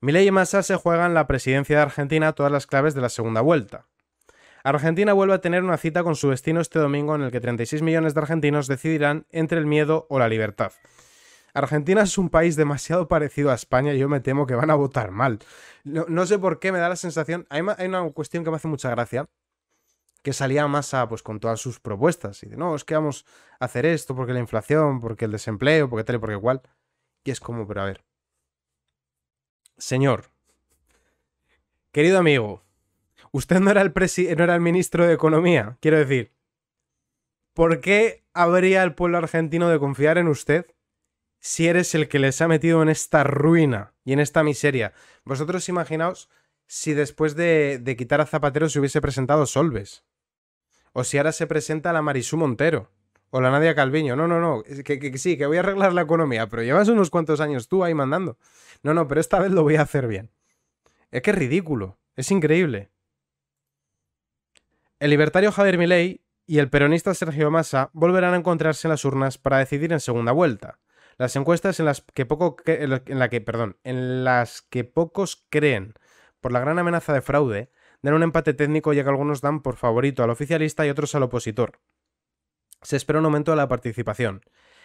Milei y Massa se juegan la presidencia de Argentina todas las claves de la segunda vuelta. Argentina vuelve a tener una cita con su destino este domingo en el que 36 millones de argentinos decidirán entre el miedo o la libertad. Argentina es un país demasiado parecido a España y yo me temo que van a votar mal. No, sé por qué me da la sensación... hay una cuestión que me hace mucha gracia, que salía a pues, con todas sus propuestas. Y de, no, es que vamos a hacer esto porque la inflación, porque el desempleo, porque tal y porque cual. Y es como, pero a ver. Señor, querido amigo, usted no era el, era el ministro de Economía, quiero decir. ¿Por qué habría el pueblo argentino de confiar en usted si eres el que les ha metido en esta ruina y en esta miseria? Vosotros imaginaos si después de, de quitar a Zapatero se hubiese presentado Solves. O si ahora se presenta la Marisú Montero. O la Nadia Calviño. No, no, no. Que, que, sí, que voy a arreglar la economía. Pero llevas unos cuantos años tú ahí mandando. No, no, pero esta vez lo voy a hacer bien. Es que es ridículo. Es increíble. El libertario Javier Milei y el peronista Sergio Massa volverán a encontrarse en las urnas para decidir en segunda vuelta. Las encuestas en las que, poco en la que, perdón, en las que pocos creen por la gran amenaza de fraude dan un empate técnico ya que algunos dan por favorito al oficialista y otros al opositor. Se espera un aumento de la participación.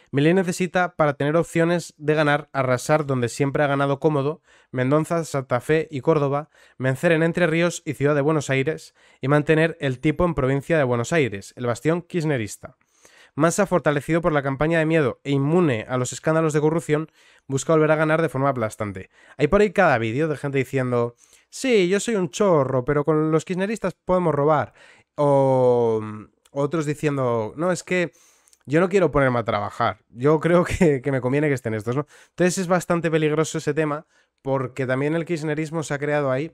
Milei necesita, para tener opciones de ganar, arrasar donde siempre ha ganado cómodo, Mendoza, Santa Fe y Córdoba, vencer en Entre Ríos y Ciudad de Buenos Aires, y mantener el tipo en provincia de Buenos Aires, el bastión kirchnerista. Massa, fortalecido por la campaña de miedo e inmune a los escándalos de corrupción, busca volver a ganar de forma aplastante. Hay por ahí cada vídeo de gente diciendo, sí, yo soy un chorro, pero con los kirchneristas podemos robar. O mm, otros diciendo, no, es que yo no quiero ponerme a trabajar. Yo creo que, me conviene que estén estos, ¿no? Entonces es bastante peligroso ese tema, porque también el kirchnerismo se ha creado ahí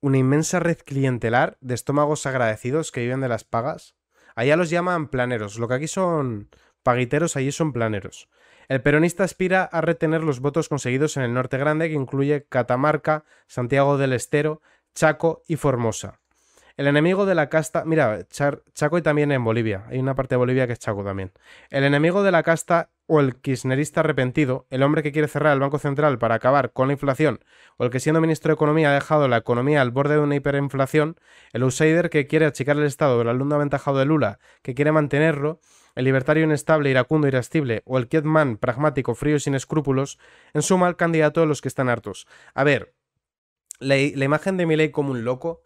una inmensa red clientelar de estómagos agradecidos que viven de las pagas. Allá los llaman planeros. Lo que aquí son paguiteros, allí son planeros. El peronista aspira a retener los votos conseguidos en el Norte Grande, que incluye Catamarca, Santiago del Estero, Chaco y Formosa. El enemigo de la casta. Mira, Chaco y también en Bolivia. Hay una parte de Bolivia que es Chaco también. El enemigo de la casta o el kirchnerista arrepentido, el hombre que quiere cerrar el Banco Central para acabar con la inflación, o el que siendo ministro de Economía ha dejado la economía al borde de una hiperinflación, el outsider que quiere achicar el Estado, el alumno aventajado de Lula que quiere mantenerlo, el libertario inestable, iracundo, irascible, o el Kiedman pragmático, frío y sin escrúpulos, en suma el candidato de los que están hartos. A ver, la, la imagen de Milei como un loco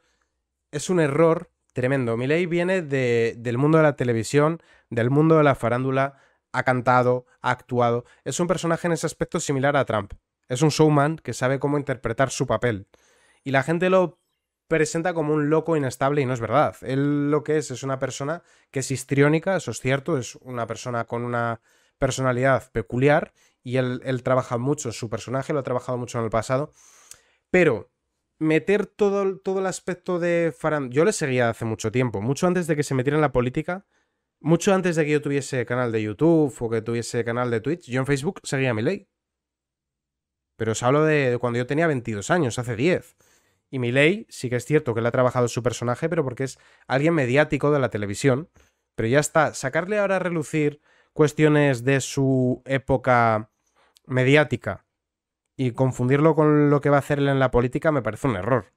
es un error tremendo. Milei viene de, del mundo de la televisión, del mundo de la farándula, ha cantado, ha actuado. Es un personaje en ese aspecto similar a Trump. Es un showman que sabe cómo interpretar su papel. Y la gente lo presenta como un loco inestable y no es verdad. Él lo que es es una persona que es histriónica, eso es cierto, es una persona con una personalidad peculiar y él trabaja mucho su personaje, lo ha trabajado mucho en el pasado. Pero meter todo, todo el aspecto de farán Yo le seguía hace mucho tiempo, mucho antes de que se metiera en la política, mucho antes de que yo tuviese canal de YouTube o que tuviese canal de Twitch, yo en Facebook seguía mi ley. Pero os hablo de, cuando yo tenía 22 años, hace 10. Y mi ley sí que es cierto que le ha trabajado su personaje, pero porque es alguien mediático de la televisión. Pero ya está, sacarle ahora a relucir cuestiones de su época mediática y confundirlo con lo que va a hacer él en la política me parece un error.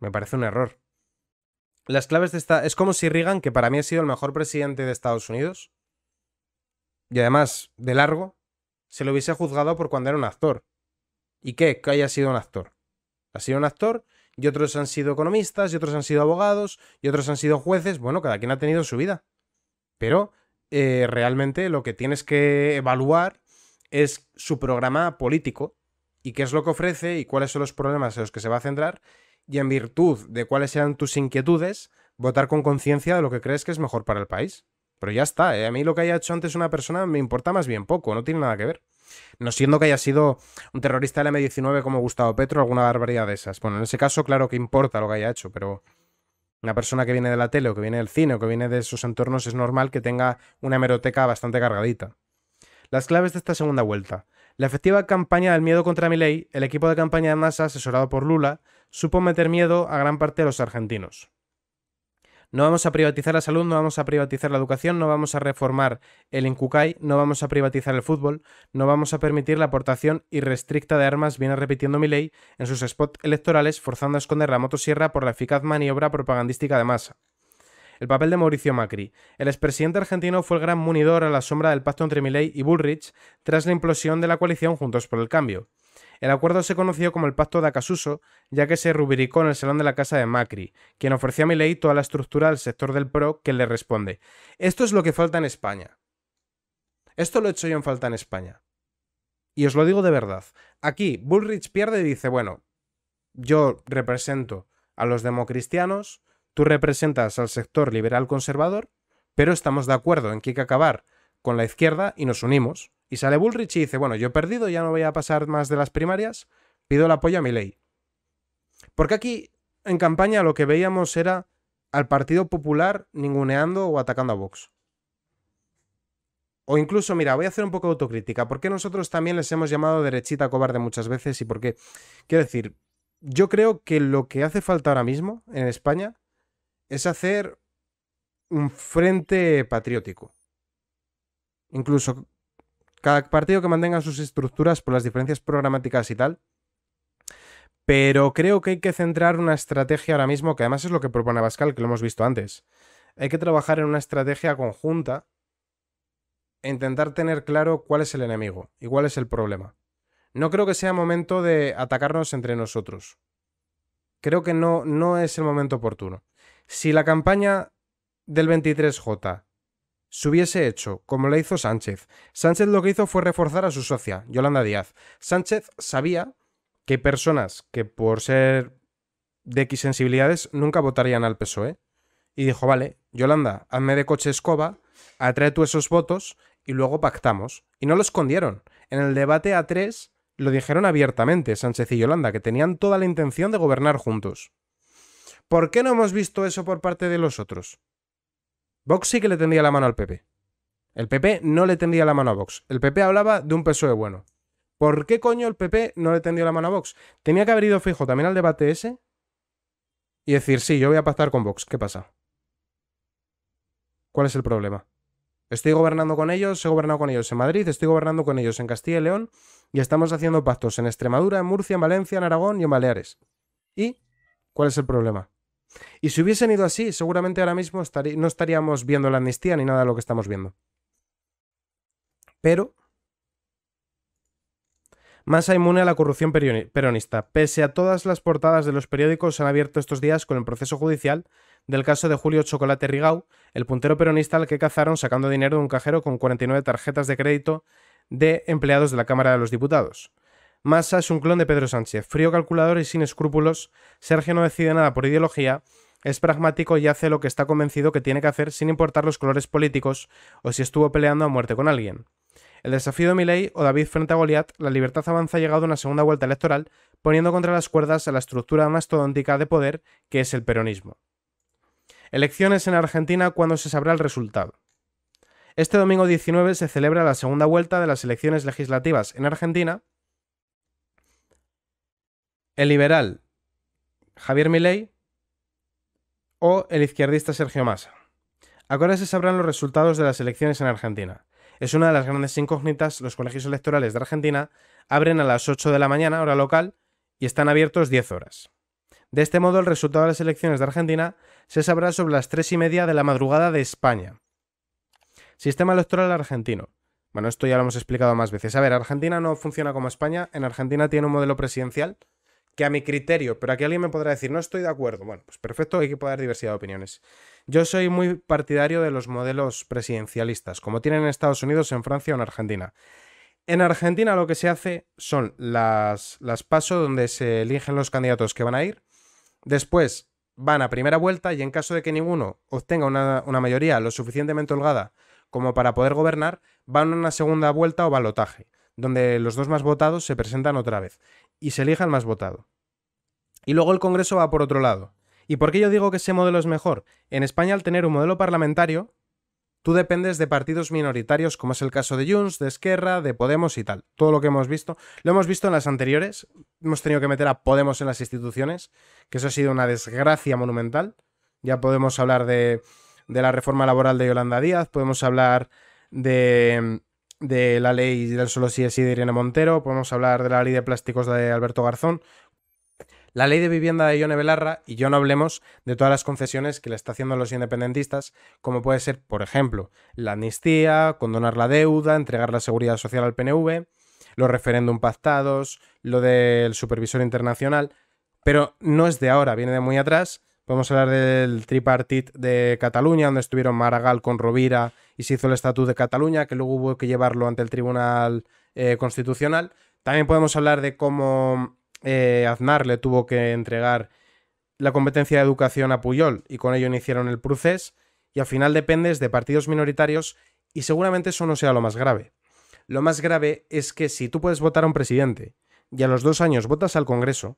Me parece un error. Las claves de esta... Es como si Reagan, que para mí ha sido el mejor presidente de Estados Unidos, y además de largo, se lo hubiese juzgado por cuando era un actor. ¿Y qué? Que haya sido un actor. Ha sido un actor y otros han sido economistas, y otros han sido abogados, y otros han sido jueces. Bueno, cada quien ha tenido su vida. Pero eh, realmente lo que tienes que evaluar es su programa político y qué es lo que ofrece y cuáles son los problemas en los que se va a centrar y en virtud de cuáles sean tus inquietudes, votar con conciencia de lo que crees que es mejor para el país. Pero ya está, ¿eh? a mí lo que haya hecho antes una persona me importa más bien poco, no tiene nada que ver. No siendo que haya sido un terrorista del M19 como Gustavo Petro, alguna barbaridad de esas. Bueno, en ese caso, claro que importa lo que haya hecho, pero una persona que viene de la tele o que viene del cine o que viene de esos entornos es normal que tenga una hemeroteca bastante cargadita. Las claves de esta segunda vuelta. La efectiva campaña del miedo contra Milei, el equipo de campaña de masa asesorado por Lula, supo meter miedo a gran parte de los argentinos. No vamos a privatizar la salud, no vamos a privatizar la educación, no vamos a reformar el INCUCAI, no vamos a privatizar el fútbol, no vamos a permitir la aportación irrestricta de armas, viene repitiendo Milei en sus spots electorales, forzando a esconder la motosierra por la eficaz maniobra propagandística de masa. El papel de Mauricio Macri. El expresidente argentino fue el gran munidor a la sombra del pacto entre Milei y Bullrich tras la implosión de la coalición Juntos por el Cambio. El acuerdo se conoció como el Pacto de Acasuso, ya que se rubricó en el salón de la casa de Macri, quien ofreció a Milei toda la estructura del sector del PRO que le responde. Esto es lo que falta en España. Esto lo he hecho yo en falta en España. Y os lo digo de verdad. Aquí Bullrich pierde y dice, bueno, yo represento a los democristianos, Tú representas al sector liberal conservador, pero estamos de acuerdo en que hay que acabar con la izquierda y nos unimos. Y sale Bullrich y dice, bueno, yo he perdido, ya no voy a pasar más de las primarias, pido el apoyo a mi ley. Porque aquí, en campaña, lo que veíamos era al Partido Popular ninguneando o atacando a Vox. O incluso, mira, voy a hacer un poco de autocrítica. ¿Por qué nosotros también les hemos llamado derechita cobarde muchas veces? ¿Y por qué? Quiero decir, yo creo que lo que hace falta ahora mismo en España es hacer un frente patriótico. Incluso cada partido que mantenga sus estructuras por las diferencias programáticas y tal. Pero creo que hay que centrar una estrategia ahora mismo, que además es lo que propone Pascal, que lo hemos visto antes. Hay que trabajar en una estrategia conjunta e intentar tener claro cuál es el enemigo y cuál es el problema. No creo que sea momento de atacarnos entre nosotros. Creo que no, no es el momento oportuno. Si la campaña del 23J se hubiese hecho como la hizo Sánchez, Sánchez lo que hizo fue reforzar a su socia, Yolanda Díaz. Sánchez sabía que personas que por ser de X sensibilidades nunca votarían al PSOE. Y dijo, vale, Yolanda, hazme de coche escoba, atrae tú esos votos y luego pactamos. Y no lo escondieron. En el debate A3 lo dijeron abiertamente Sánchez y Yolanda, que tenían toda la intención de gobernar juntos. ¿Por qué no hemos visto eso por parte de los otros? Vox sí que le tendía la mano al PP. El PP no le tendía la mano a Vox. El PP hablaba de un PSOE bueno. ¿Por qué coño el PP no le tendió la mano a Vox? Tenía que haber ido fijo también al debate ese y decir, sí, yo voy a pactar con Vox. ¿Qué pasa? ¿Cuál es el problema? Estoy gobernando con ellos, he gobernado con ellos en Madrid, estoy gobernando con ellos en Castilla y León y estamos haciendo pactos en Extremadura, en Murcia, en Valencia, en Aragón y en Baleares. ¿Y cuál es el problema? Y si hubiesen ido así, seguramente ahora mismo no estaríamos viendo la amnistía ni nada de lo que estamos viendo. Pero Massa inmune a la corrupción peronista. Pese a todas las portadas de los periódicos, se han abierto estos días con el proceso judicial del caso de Julio Chocolate Rigau, el puntero peronista al que cazaron sacando dinero de un cajero con 49 tarjetas de crédito de empleados de la Cámara de los Diputados. Massa es un clon de Pedro Sánchez, frío calculador y sin escrúpulos. Sergio no decide nada por ideología, es pragmático y hace lo que está convencido que tiene que hacer sin importar los colores políticos o si estuvo peleando a muerte con alguien. El desafío de Milley o David frente a Goliat, la libertad avanza ha llegado a una segunda vuelta electoral, poniendo contra las cuerdas a la estructura mastodóntica de poder que es el peronismo. Elecciones en Argentina cuando se sabrá el resultado. Este domingo 19 se celebra la segunda vuelta de las elecciones legislativas en Argentina, el liberal Javier Milei o el izquierdista Sergio Massa. Ahora se sabrán los resultados de las elecciones en Argentina. Es una de las grandes incógnitas. Los colegios electorales de Argentina abren a las 8 de la mañana, hora local, y están abiertos 10 horas. De este modo, el resultado de las elecciones de Argentina se sabrá sobre las 3 y media de la madrugada de España. Sistema electoral argentino. Bueno, esto ya lo hemos explicado más veces. A ver, Argentina no funciona como España. En Argentina tiene un modelo presidencial que a mi criterio, pero aquí alguien me podrá decir, no estoy de acuerdo. Bueno, pues perfecto, hay que poder diversidad de opiniones. Yo soy muy partidario de los modelos presidencialistas, como tienen en Estados Unidos, en Francia o en Argentina. En Argentina lo que se hace son las, las pasos donde se eligen los candidatos que van a ir. Después van a primera vuelta y en caso de que ninguno obtenga una, una mayoría lo suficientemente holgada como para poder gobernar, van a una segunda vuelta o balotaje donde los dos más votados se presentan otra vez y se elija el más votado. Y luego el Congreso va por otro lado. ¿Y por qué yo digo que ese modelo es mejor? En España, al tener un modelo parlamentario, tú dependes de partidos minoritarios, como es el caso de Junts, de Esquerra, de Podemos y tal. Todo lo que hemos visto. Lo hemos visto en las anteriores. Hemos tenido que meter a Podemos en las instituciones, que eso ha sido una desgracia monumental. Ya podemos hablar de, de la reforma laboral de Yolanda Díaz, podemos hablar de, de la ley del solo sí es sí de Irene Montero, podemos hablar de la ley de plásticos de Alberto Garzón, la ley de vivienda de Ione Belarra y yo no hablemos de todas las concesiones que le está haciendo a los independentistas, como puede ser, por ejemplo, la amnistía, condonar la deuda, entregar la seguridad social al PNV, los referéndum pactados, lo del supervisor internacional, pero no es de ahora, viene de muy atrás Podemos hablar del tripartit de Cataluña, donde estuvieron Maragall con Rovira y se hizo el Estatut de Cataluña, que luego hubo que llevarlo ante el Tribunal eh, Constitucional. También podemos hablar de cómo eh, Aznar le tuvo que entregar la competencia de educación a Puyol y con ello iniciaron el procés. Y al final dependes de partidos minoritarios y seguramente eso no sea lo más grave. Lo más grave es que si tú puedes votar a un presidente y a los dos años votas al Congreso,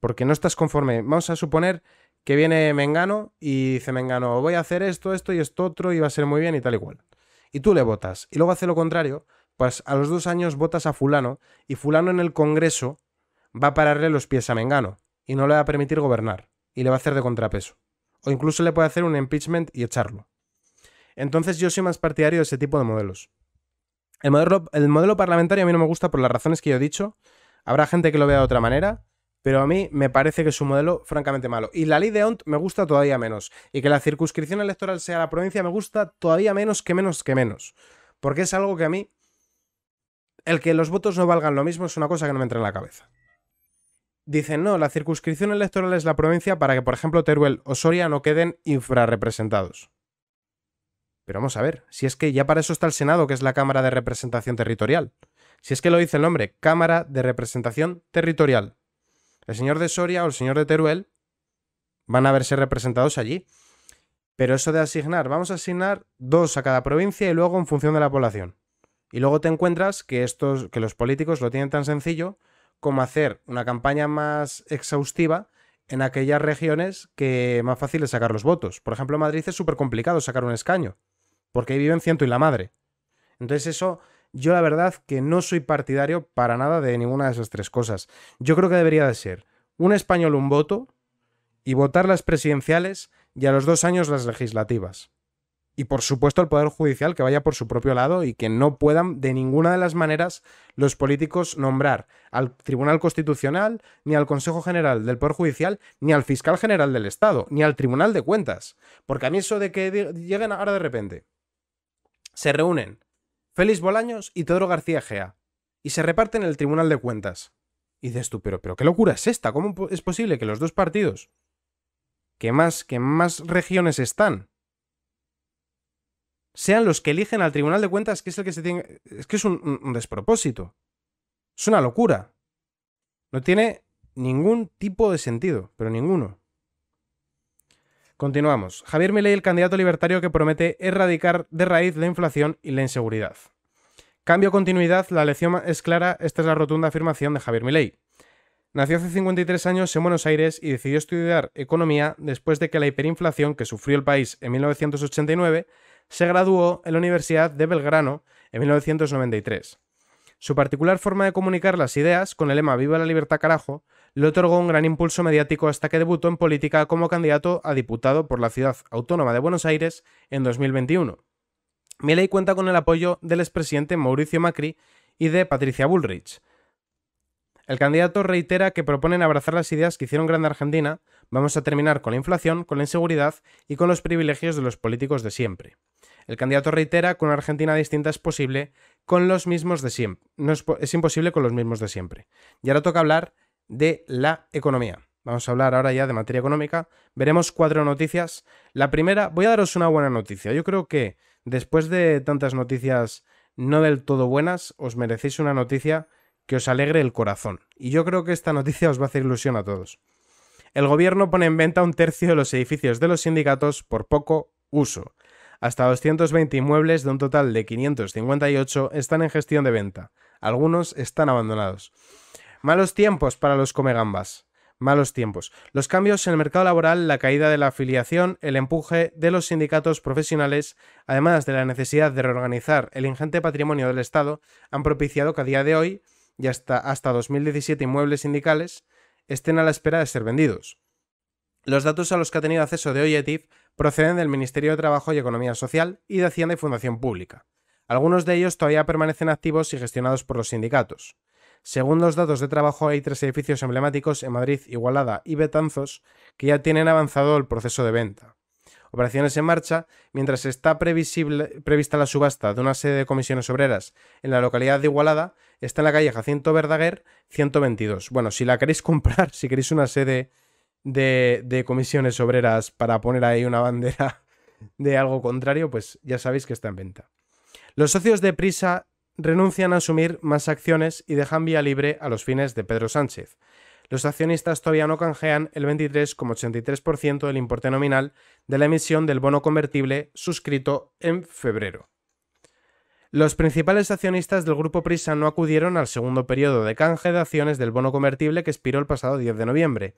porque no estás conforme, vamos a suponer que viene Mengano y dice Mengano, voy a hacer esto, esto y esto otro y va a ser muy bien y tal y Y tú le votas. Y luego hace lo contrario, pues a los dos años votas a fulano y fulano en el Congreso va a pararle los pies a Mengano y no le va a permitir gobernar y le va a hacer de contrapeso. O incluso le puede hacer un impeachment y echarlo. Entonces yo soy más partidario de ese tipo de modelos. El modelo, el modelo parlamentario a mí no me gusta por las razones que yo he dicho. Habrá gente que lo vea de otra manera, pero a mí me parece que es un modelo francamente malo. Y la ley de ONT me gusta todavía menos. Y que la circunscripción electoral sea la provincia me gusta todavía menos que menos que menos. Porque es algo que a mí... El que los votos no valgan lo mismo es una cosa que no me entra en la cabeza. Dicen, no, la circunscripción electoral es la provincia para que, por ejemplo, Teruel o Soria no queden infrarrepresentados. Pero vamos a ver, si es que ya para eso está el Senado, que es la Cámara de Representación Territorial. Si es que lo dice el nombre, Cámara de Representación Territorial. El señor de Soria o el señor de Teruel van a verse representados allí. Pero eso de asignar, vamos a asignar dos a cada provincia y luego en función de la población. Y luego te encuentras que estos, que los políticos lo tienen tan sencillo como hacer una campaña más exhaustiva en aquellas regiones que más fácil es sacar los votos. Por ejemplo, en Madrid es súper complicado sacar un escaño, porque ahí viven ciento y la madre. Entonces eso yo la verdad que no soy partidario para nada de ninguna de esas tres cosas. Yo creo que debería de ser un español un voto y votar las presidenciales y a los dos años las legislativas. Y por supuesto el Poder Judicial que vaya por su propio lado y que no puedan de ninguna de las maneras los políticos nombrar al Tribunal Constitucional, ni al Consejo General del Poder Judicial, ni al Fiscal General del Estado, ni al Tribunal de Cuentas. Porque a mí eso de que lleguen ahora de repente, se reúnen Félix Bolaños y Teodoro García Gea, y se reparten el Tribunal de Cuentas. Y dices tú, pero, pero qué locura es esta, ¿cómo es posible que los dos partidos que más, que más regiones están sean los que eligen al Tribunal de Cuentas, que es el que se tiene. Es que es un despropósito. Es una locura. No tiene ningún tipo de sentido, pero ninguno. Continuamos. Javier Milei, el candidato libertario que promete erradicar de raíz la inflación y la inseguridad. Cambio continuidad, la lección es clara, esta es la rotunda afirmación de Javier Milei. Nació hace 53 años en Buenos Aires y decidió estudiar economía después de que la hiperinflación que sufrió el país en 1989 se graduó en la Universidad de Belgrano en 1993. Su particular forma de comunicar las ideas, con el lema Viva la libertad carajo, le otorgó un gran impulso mediático hasta que debutó en política como candidato a diputado por la ciudad autónoma de Buenos Aires en 2021. Milei cuenta con el apoyo del expresidente Mauricio Macri y de Patricia Bullrich. El candidato reitera que proponen abrazar las ideas que hicieron grande Argentina, vamos a terminar con la inflación, con la inseguridad y con los privilegios de los políticos de siempre. El candidato reitera, que una Argentina distinta es posible con los mismos de siempre. No es, es imposible con los mismos de siempre. Y ahora toca hablar de la economía. Vamos a hablar ahora ya de materia económica. Veremos cuatro noticias. La primera, voy a daros una buena noticia. Yo creo que después de tantas noticias no del todo buenas, os merecéis una noticia que os alegre el corazón. Y yo creo que esta noticia os va a hacer ilusión a todos. El gobierno pone en venta un tercio de los edificios de los sindicatos por poco uso. Hasta 220 inmuebles de un total de 558 están en gestión de venta. Algunos están abandonados. Malos tiempos para los comegambas. Malos tiempos. Los cambios en el mercado laboral, la caída de la afiliación, el empuje de los sindicatos profesionales, además de la necesidad de reorganizar el ingente patrimonio del Estado, han propiciado que a día de hoy, y hasta, 2017 inmuebles sindicales, estén a la espera de ser vendidos. Los datos a los que ha tenido acceso de Oyetif proceden del Ministerio de Trabajo y Economía Social y de Hacienda y Fundación Pública. Algunos de ellos todavía permanecen activos y gestionados por los sindicatos. Según los datos de trabajo, hay tres edificios emblemáticos en Madrid, Igualada y Betanzos que ya tienen avanzado el proceso de venta. Operaciones en marcha, mientras está prevista la subasta de una sede de comisiones obreras en la localidad de Igualada, está en la calle Jacinto Verdaguer 122. Bueno, si la queréis comprar, si queréis una sede de, comisiones obreras para poner ahí una bandera de algo contrario, pues ya sabéis que está en venta. Los socios de Prisa renuncian a asumir más acciones y dejan vía libre a los fines de Pedro Sánchez. Los accionistas todavía no canjean el 23,83% del importe nominal de la emisión del bono convertible suscrito en febrero. Los principales accionistas del grupo Prisa no acudieron al segundo periodo de canje de acciones del bono convertible que expiró el pasado 10 de noviembre.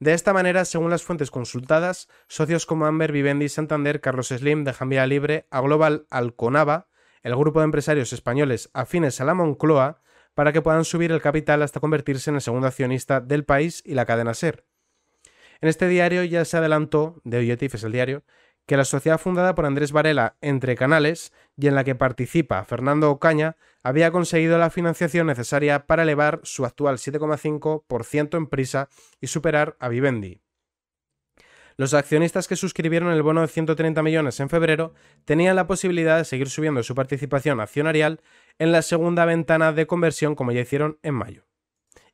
De esta manera, según las fuentes consultadas, socios como Amber, Vivendi, Santander, Carlos Slim dejan vía libre a Global Alconaba, el grupo de empresarios españoles afines a la Moncloa, para que puedan subir el capital hasta convertirse en el segundo accionista del país y la cadena SER. En este diario ya se adelantó, de Objective es el diario, que la sociedad fundada por Andrés Varela entre canales y en la que participa Fernando Ocaña había conseguido la financiación necesaria para elevar su actual 7,5% en prisa y superar a Vivendi. Los accionistas que suscribieron el bono de 130 millones en febrero tenían la posibilidad de seguir subiendo su participación accionarial en la segunda ventana de conversión como ya hicieron en mayo.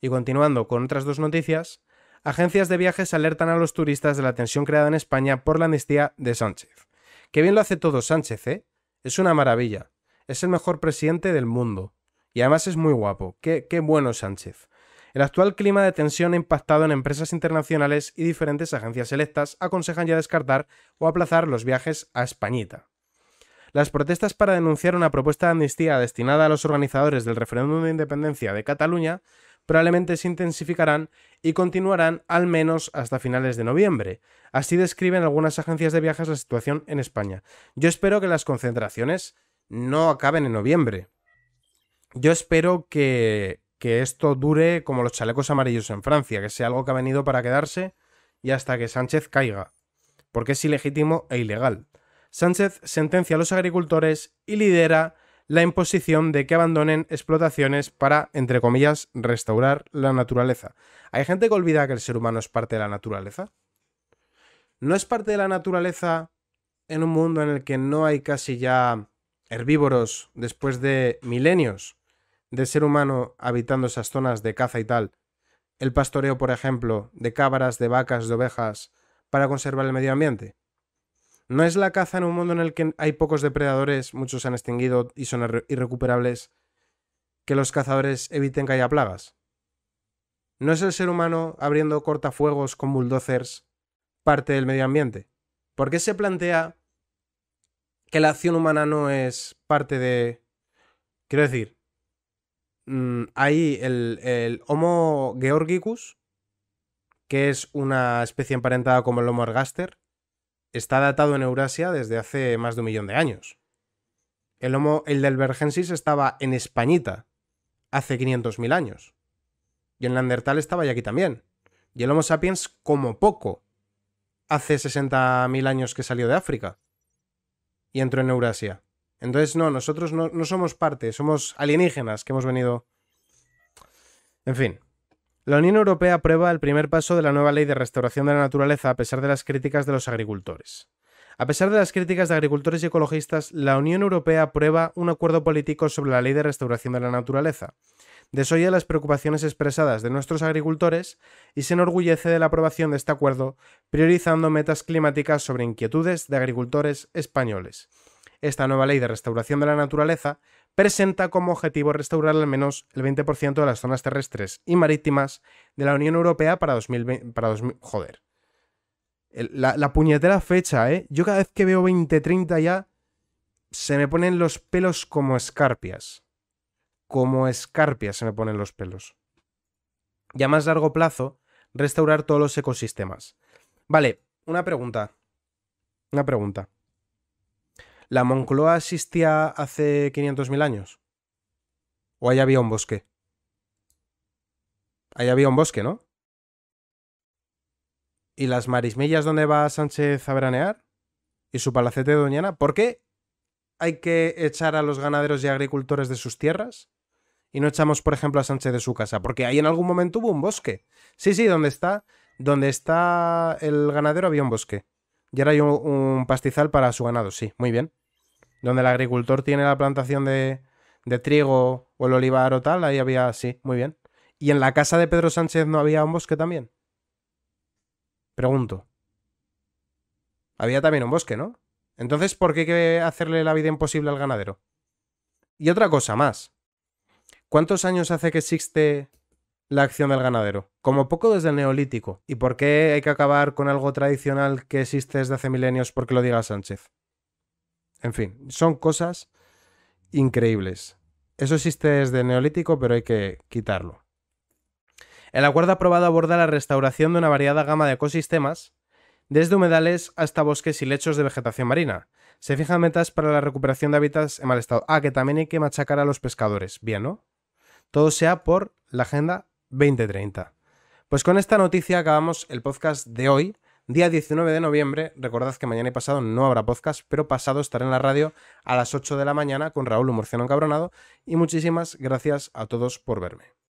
Y continuando con otras dos noticias, agencias de viajes alertan a los turistas de la tensión creada en España por la amnistía de Sánchez. Qué bien lo hace todo Sánchez, ¿eh? Es una maravilla. Es el mejor presidente del mundo. Y además es muy guapo. Qué, bueno Sánchez. El actual clima de tensión ha impactado en empresas internacionales y diferentes agencias electas aconsejan ya descartar o aplazar los viajes a Españita. Las protestas para denunciar una propuesta de amnistía destinada a los organizadores del referéndum de independencia de Cataluña probablemente se intensificarán y continuarán al menos hasta finales de noviembre. Así describen algunas agencias de viajes la situación en España. Yo espero que las concentraciones no acaben en noviembre. Yo espero que, que esto dure como los chalecos amarillos en Francia, que sea algo que ha venido para quedarse y hasta que Sánchez caiga, porque es ilegítimo e ilegal. Sánchez sentencia a los agricultores y lidera la imposición de que abandonen explotaciones para, entre comillas, restaurar la naturaleza. Hay gente que olvida que el ser humano es parte de la naturaleza. ¿No es parte de la naturaleza en un mundo en el que no hay casi ya herbívoros después de milenios de ser humano habitando esas zonas de caza y tal? El pastoreo, por ejemplo, de cabras, de vacas, de ovejas, para conservar el medio ambiente. No es la caza en un mundo en el que hay pocos depredadores, muchos se han extinguido y son irrecuperables, que los cazadores eviten que haya plagas. No es el ser humano abriendo cortafuegos con bulldozers parte del medio ambiente. ¿Por qué se plantea que la acción humana no es parte de... Quiero decir, mm, hay el, Homo georgicus, que es una especie emparentada como el Homo ergaster, está datado en Eurasia desde hace más de un millón de años. El Homo Delbergensis, estaba en Españita hace 500.000 años. Y el Neandertal estaba ya aquí también. Y el Homo sapiens, como poco, hace 60.000 años que salió de África y entró en Eurasia. Entonces, no, nosotros no somos parte, somos alienígenas que hemos venido. En fin. La Unión Europea aprueba el primer paso de la nueva ley de restauración de la naturaleza a pesar de las críticas de los agricultores. A pesar de las críticas de agricultores y ecologistas, la Unión Europea aprueba un acuerdo político sobre la ley de restauración de la naturaleza. Desoye las preocupaciones expresadas de nuestros agricultores y se enorgullece de la aprobación de este acuerdo, priorizando metas climáticas sobre inquietudes de agricultores españoles. Esta nueva ley de restauración de la naturaleza presenta como objetivo restaurar al menos el 20% de las zonas terrestres y marítimas de la Unión Europea para 2020. Para joder. La, la, puñetera fecha, ¿eh? Yo cada vez que veo 2030 ya, se me ponen los pelos como escarpias. Como escarpias se me ponen los pelos. Y a más largo plazo, restaurar todos los ecosistemas. Vale, una pregunta. Una pregunta. ¿La Moncloa existía hace 500.000 años? ¿O ahí había un bosque? Ahí había un bosque, ¿no? ¿Y las marismillas donde va Sánchez a veranear? ¿Y su palacete de Doñana? ¿Por qué hay que echar a los ganaderos y agricultores de sus tierras? Y no echamos, por ejemplo, a Sánchez de su casa, porque ahí en algún momento hubo un bosque. Sí, sí, ¿dónde está, donde está el ganadero había un bosque. Y ahora hay un, pastizal para su ganado, sí, muy bien. Donde el agricultor tiene la plantación de, de trigo o el olivar o tal, ahí había, sí, muy bien. ¿Y en la casa de Pedro Sánchez no había un bosque también? Pregunto. Había también un bosque, ¿no? Entonces, ¿por qué hay que hacerle la vida imposible al ganadero? Y otra cosa más. ¿Cuántos años hace que existe la acción del ganadero, como poco desde el neolítico. ¿Y por qué hay que acabar con algo tradicional que existe desde hace milenios porque lo diga Sánchez? En fin, son cosas increíbles. Eso existe desde el neolítico, pero hay que quitarlo. El acuerdo aprobado aborda la restauración de una variada gama de ecosistemas, desde humedales hasta bosques y lechos de vegetación marina. Se fijan metas para la recuperación de hábitats en mal estado. Ah, que también hay que machacar a los pescadores. Bien, ¿no? Todo sea por la agenda 2030. Pues con esta noticia acabamos el podcast de hoy, día 19 de noviembre. Recordad que mañana y pasado no habrá podcast, pero pasado estaré en la radio a las 8 de la mañana con Raúl Murciano Encabronado. Y muchísimas gracias a todos por verme.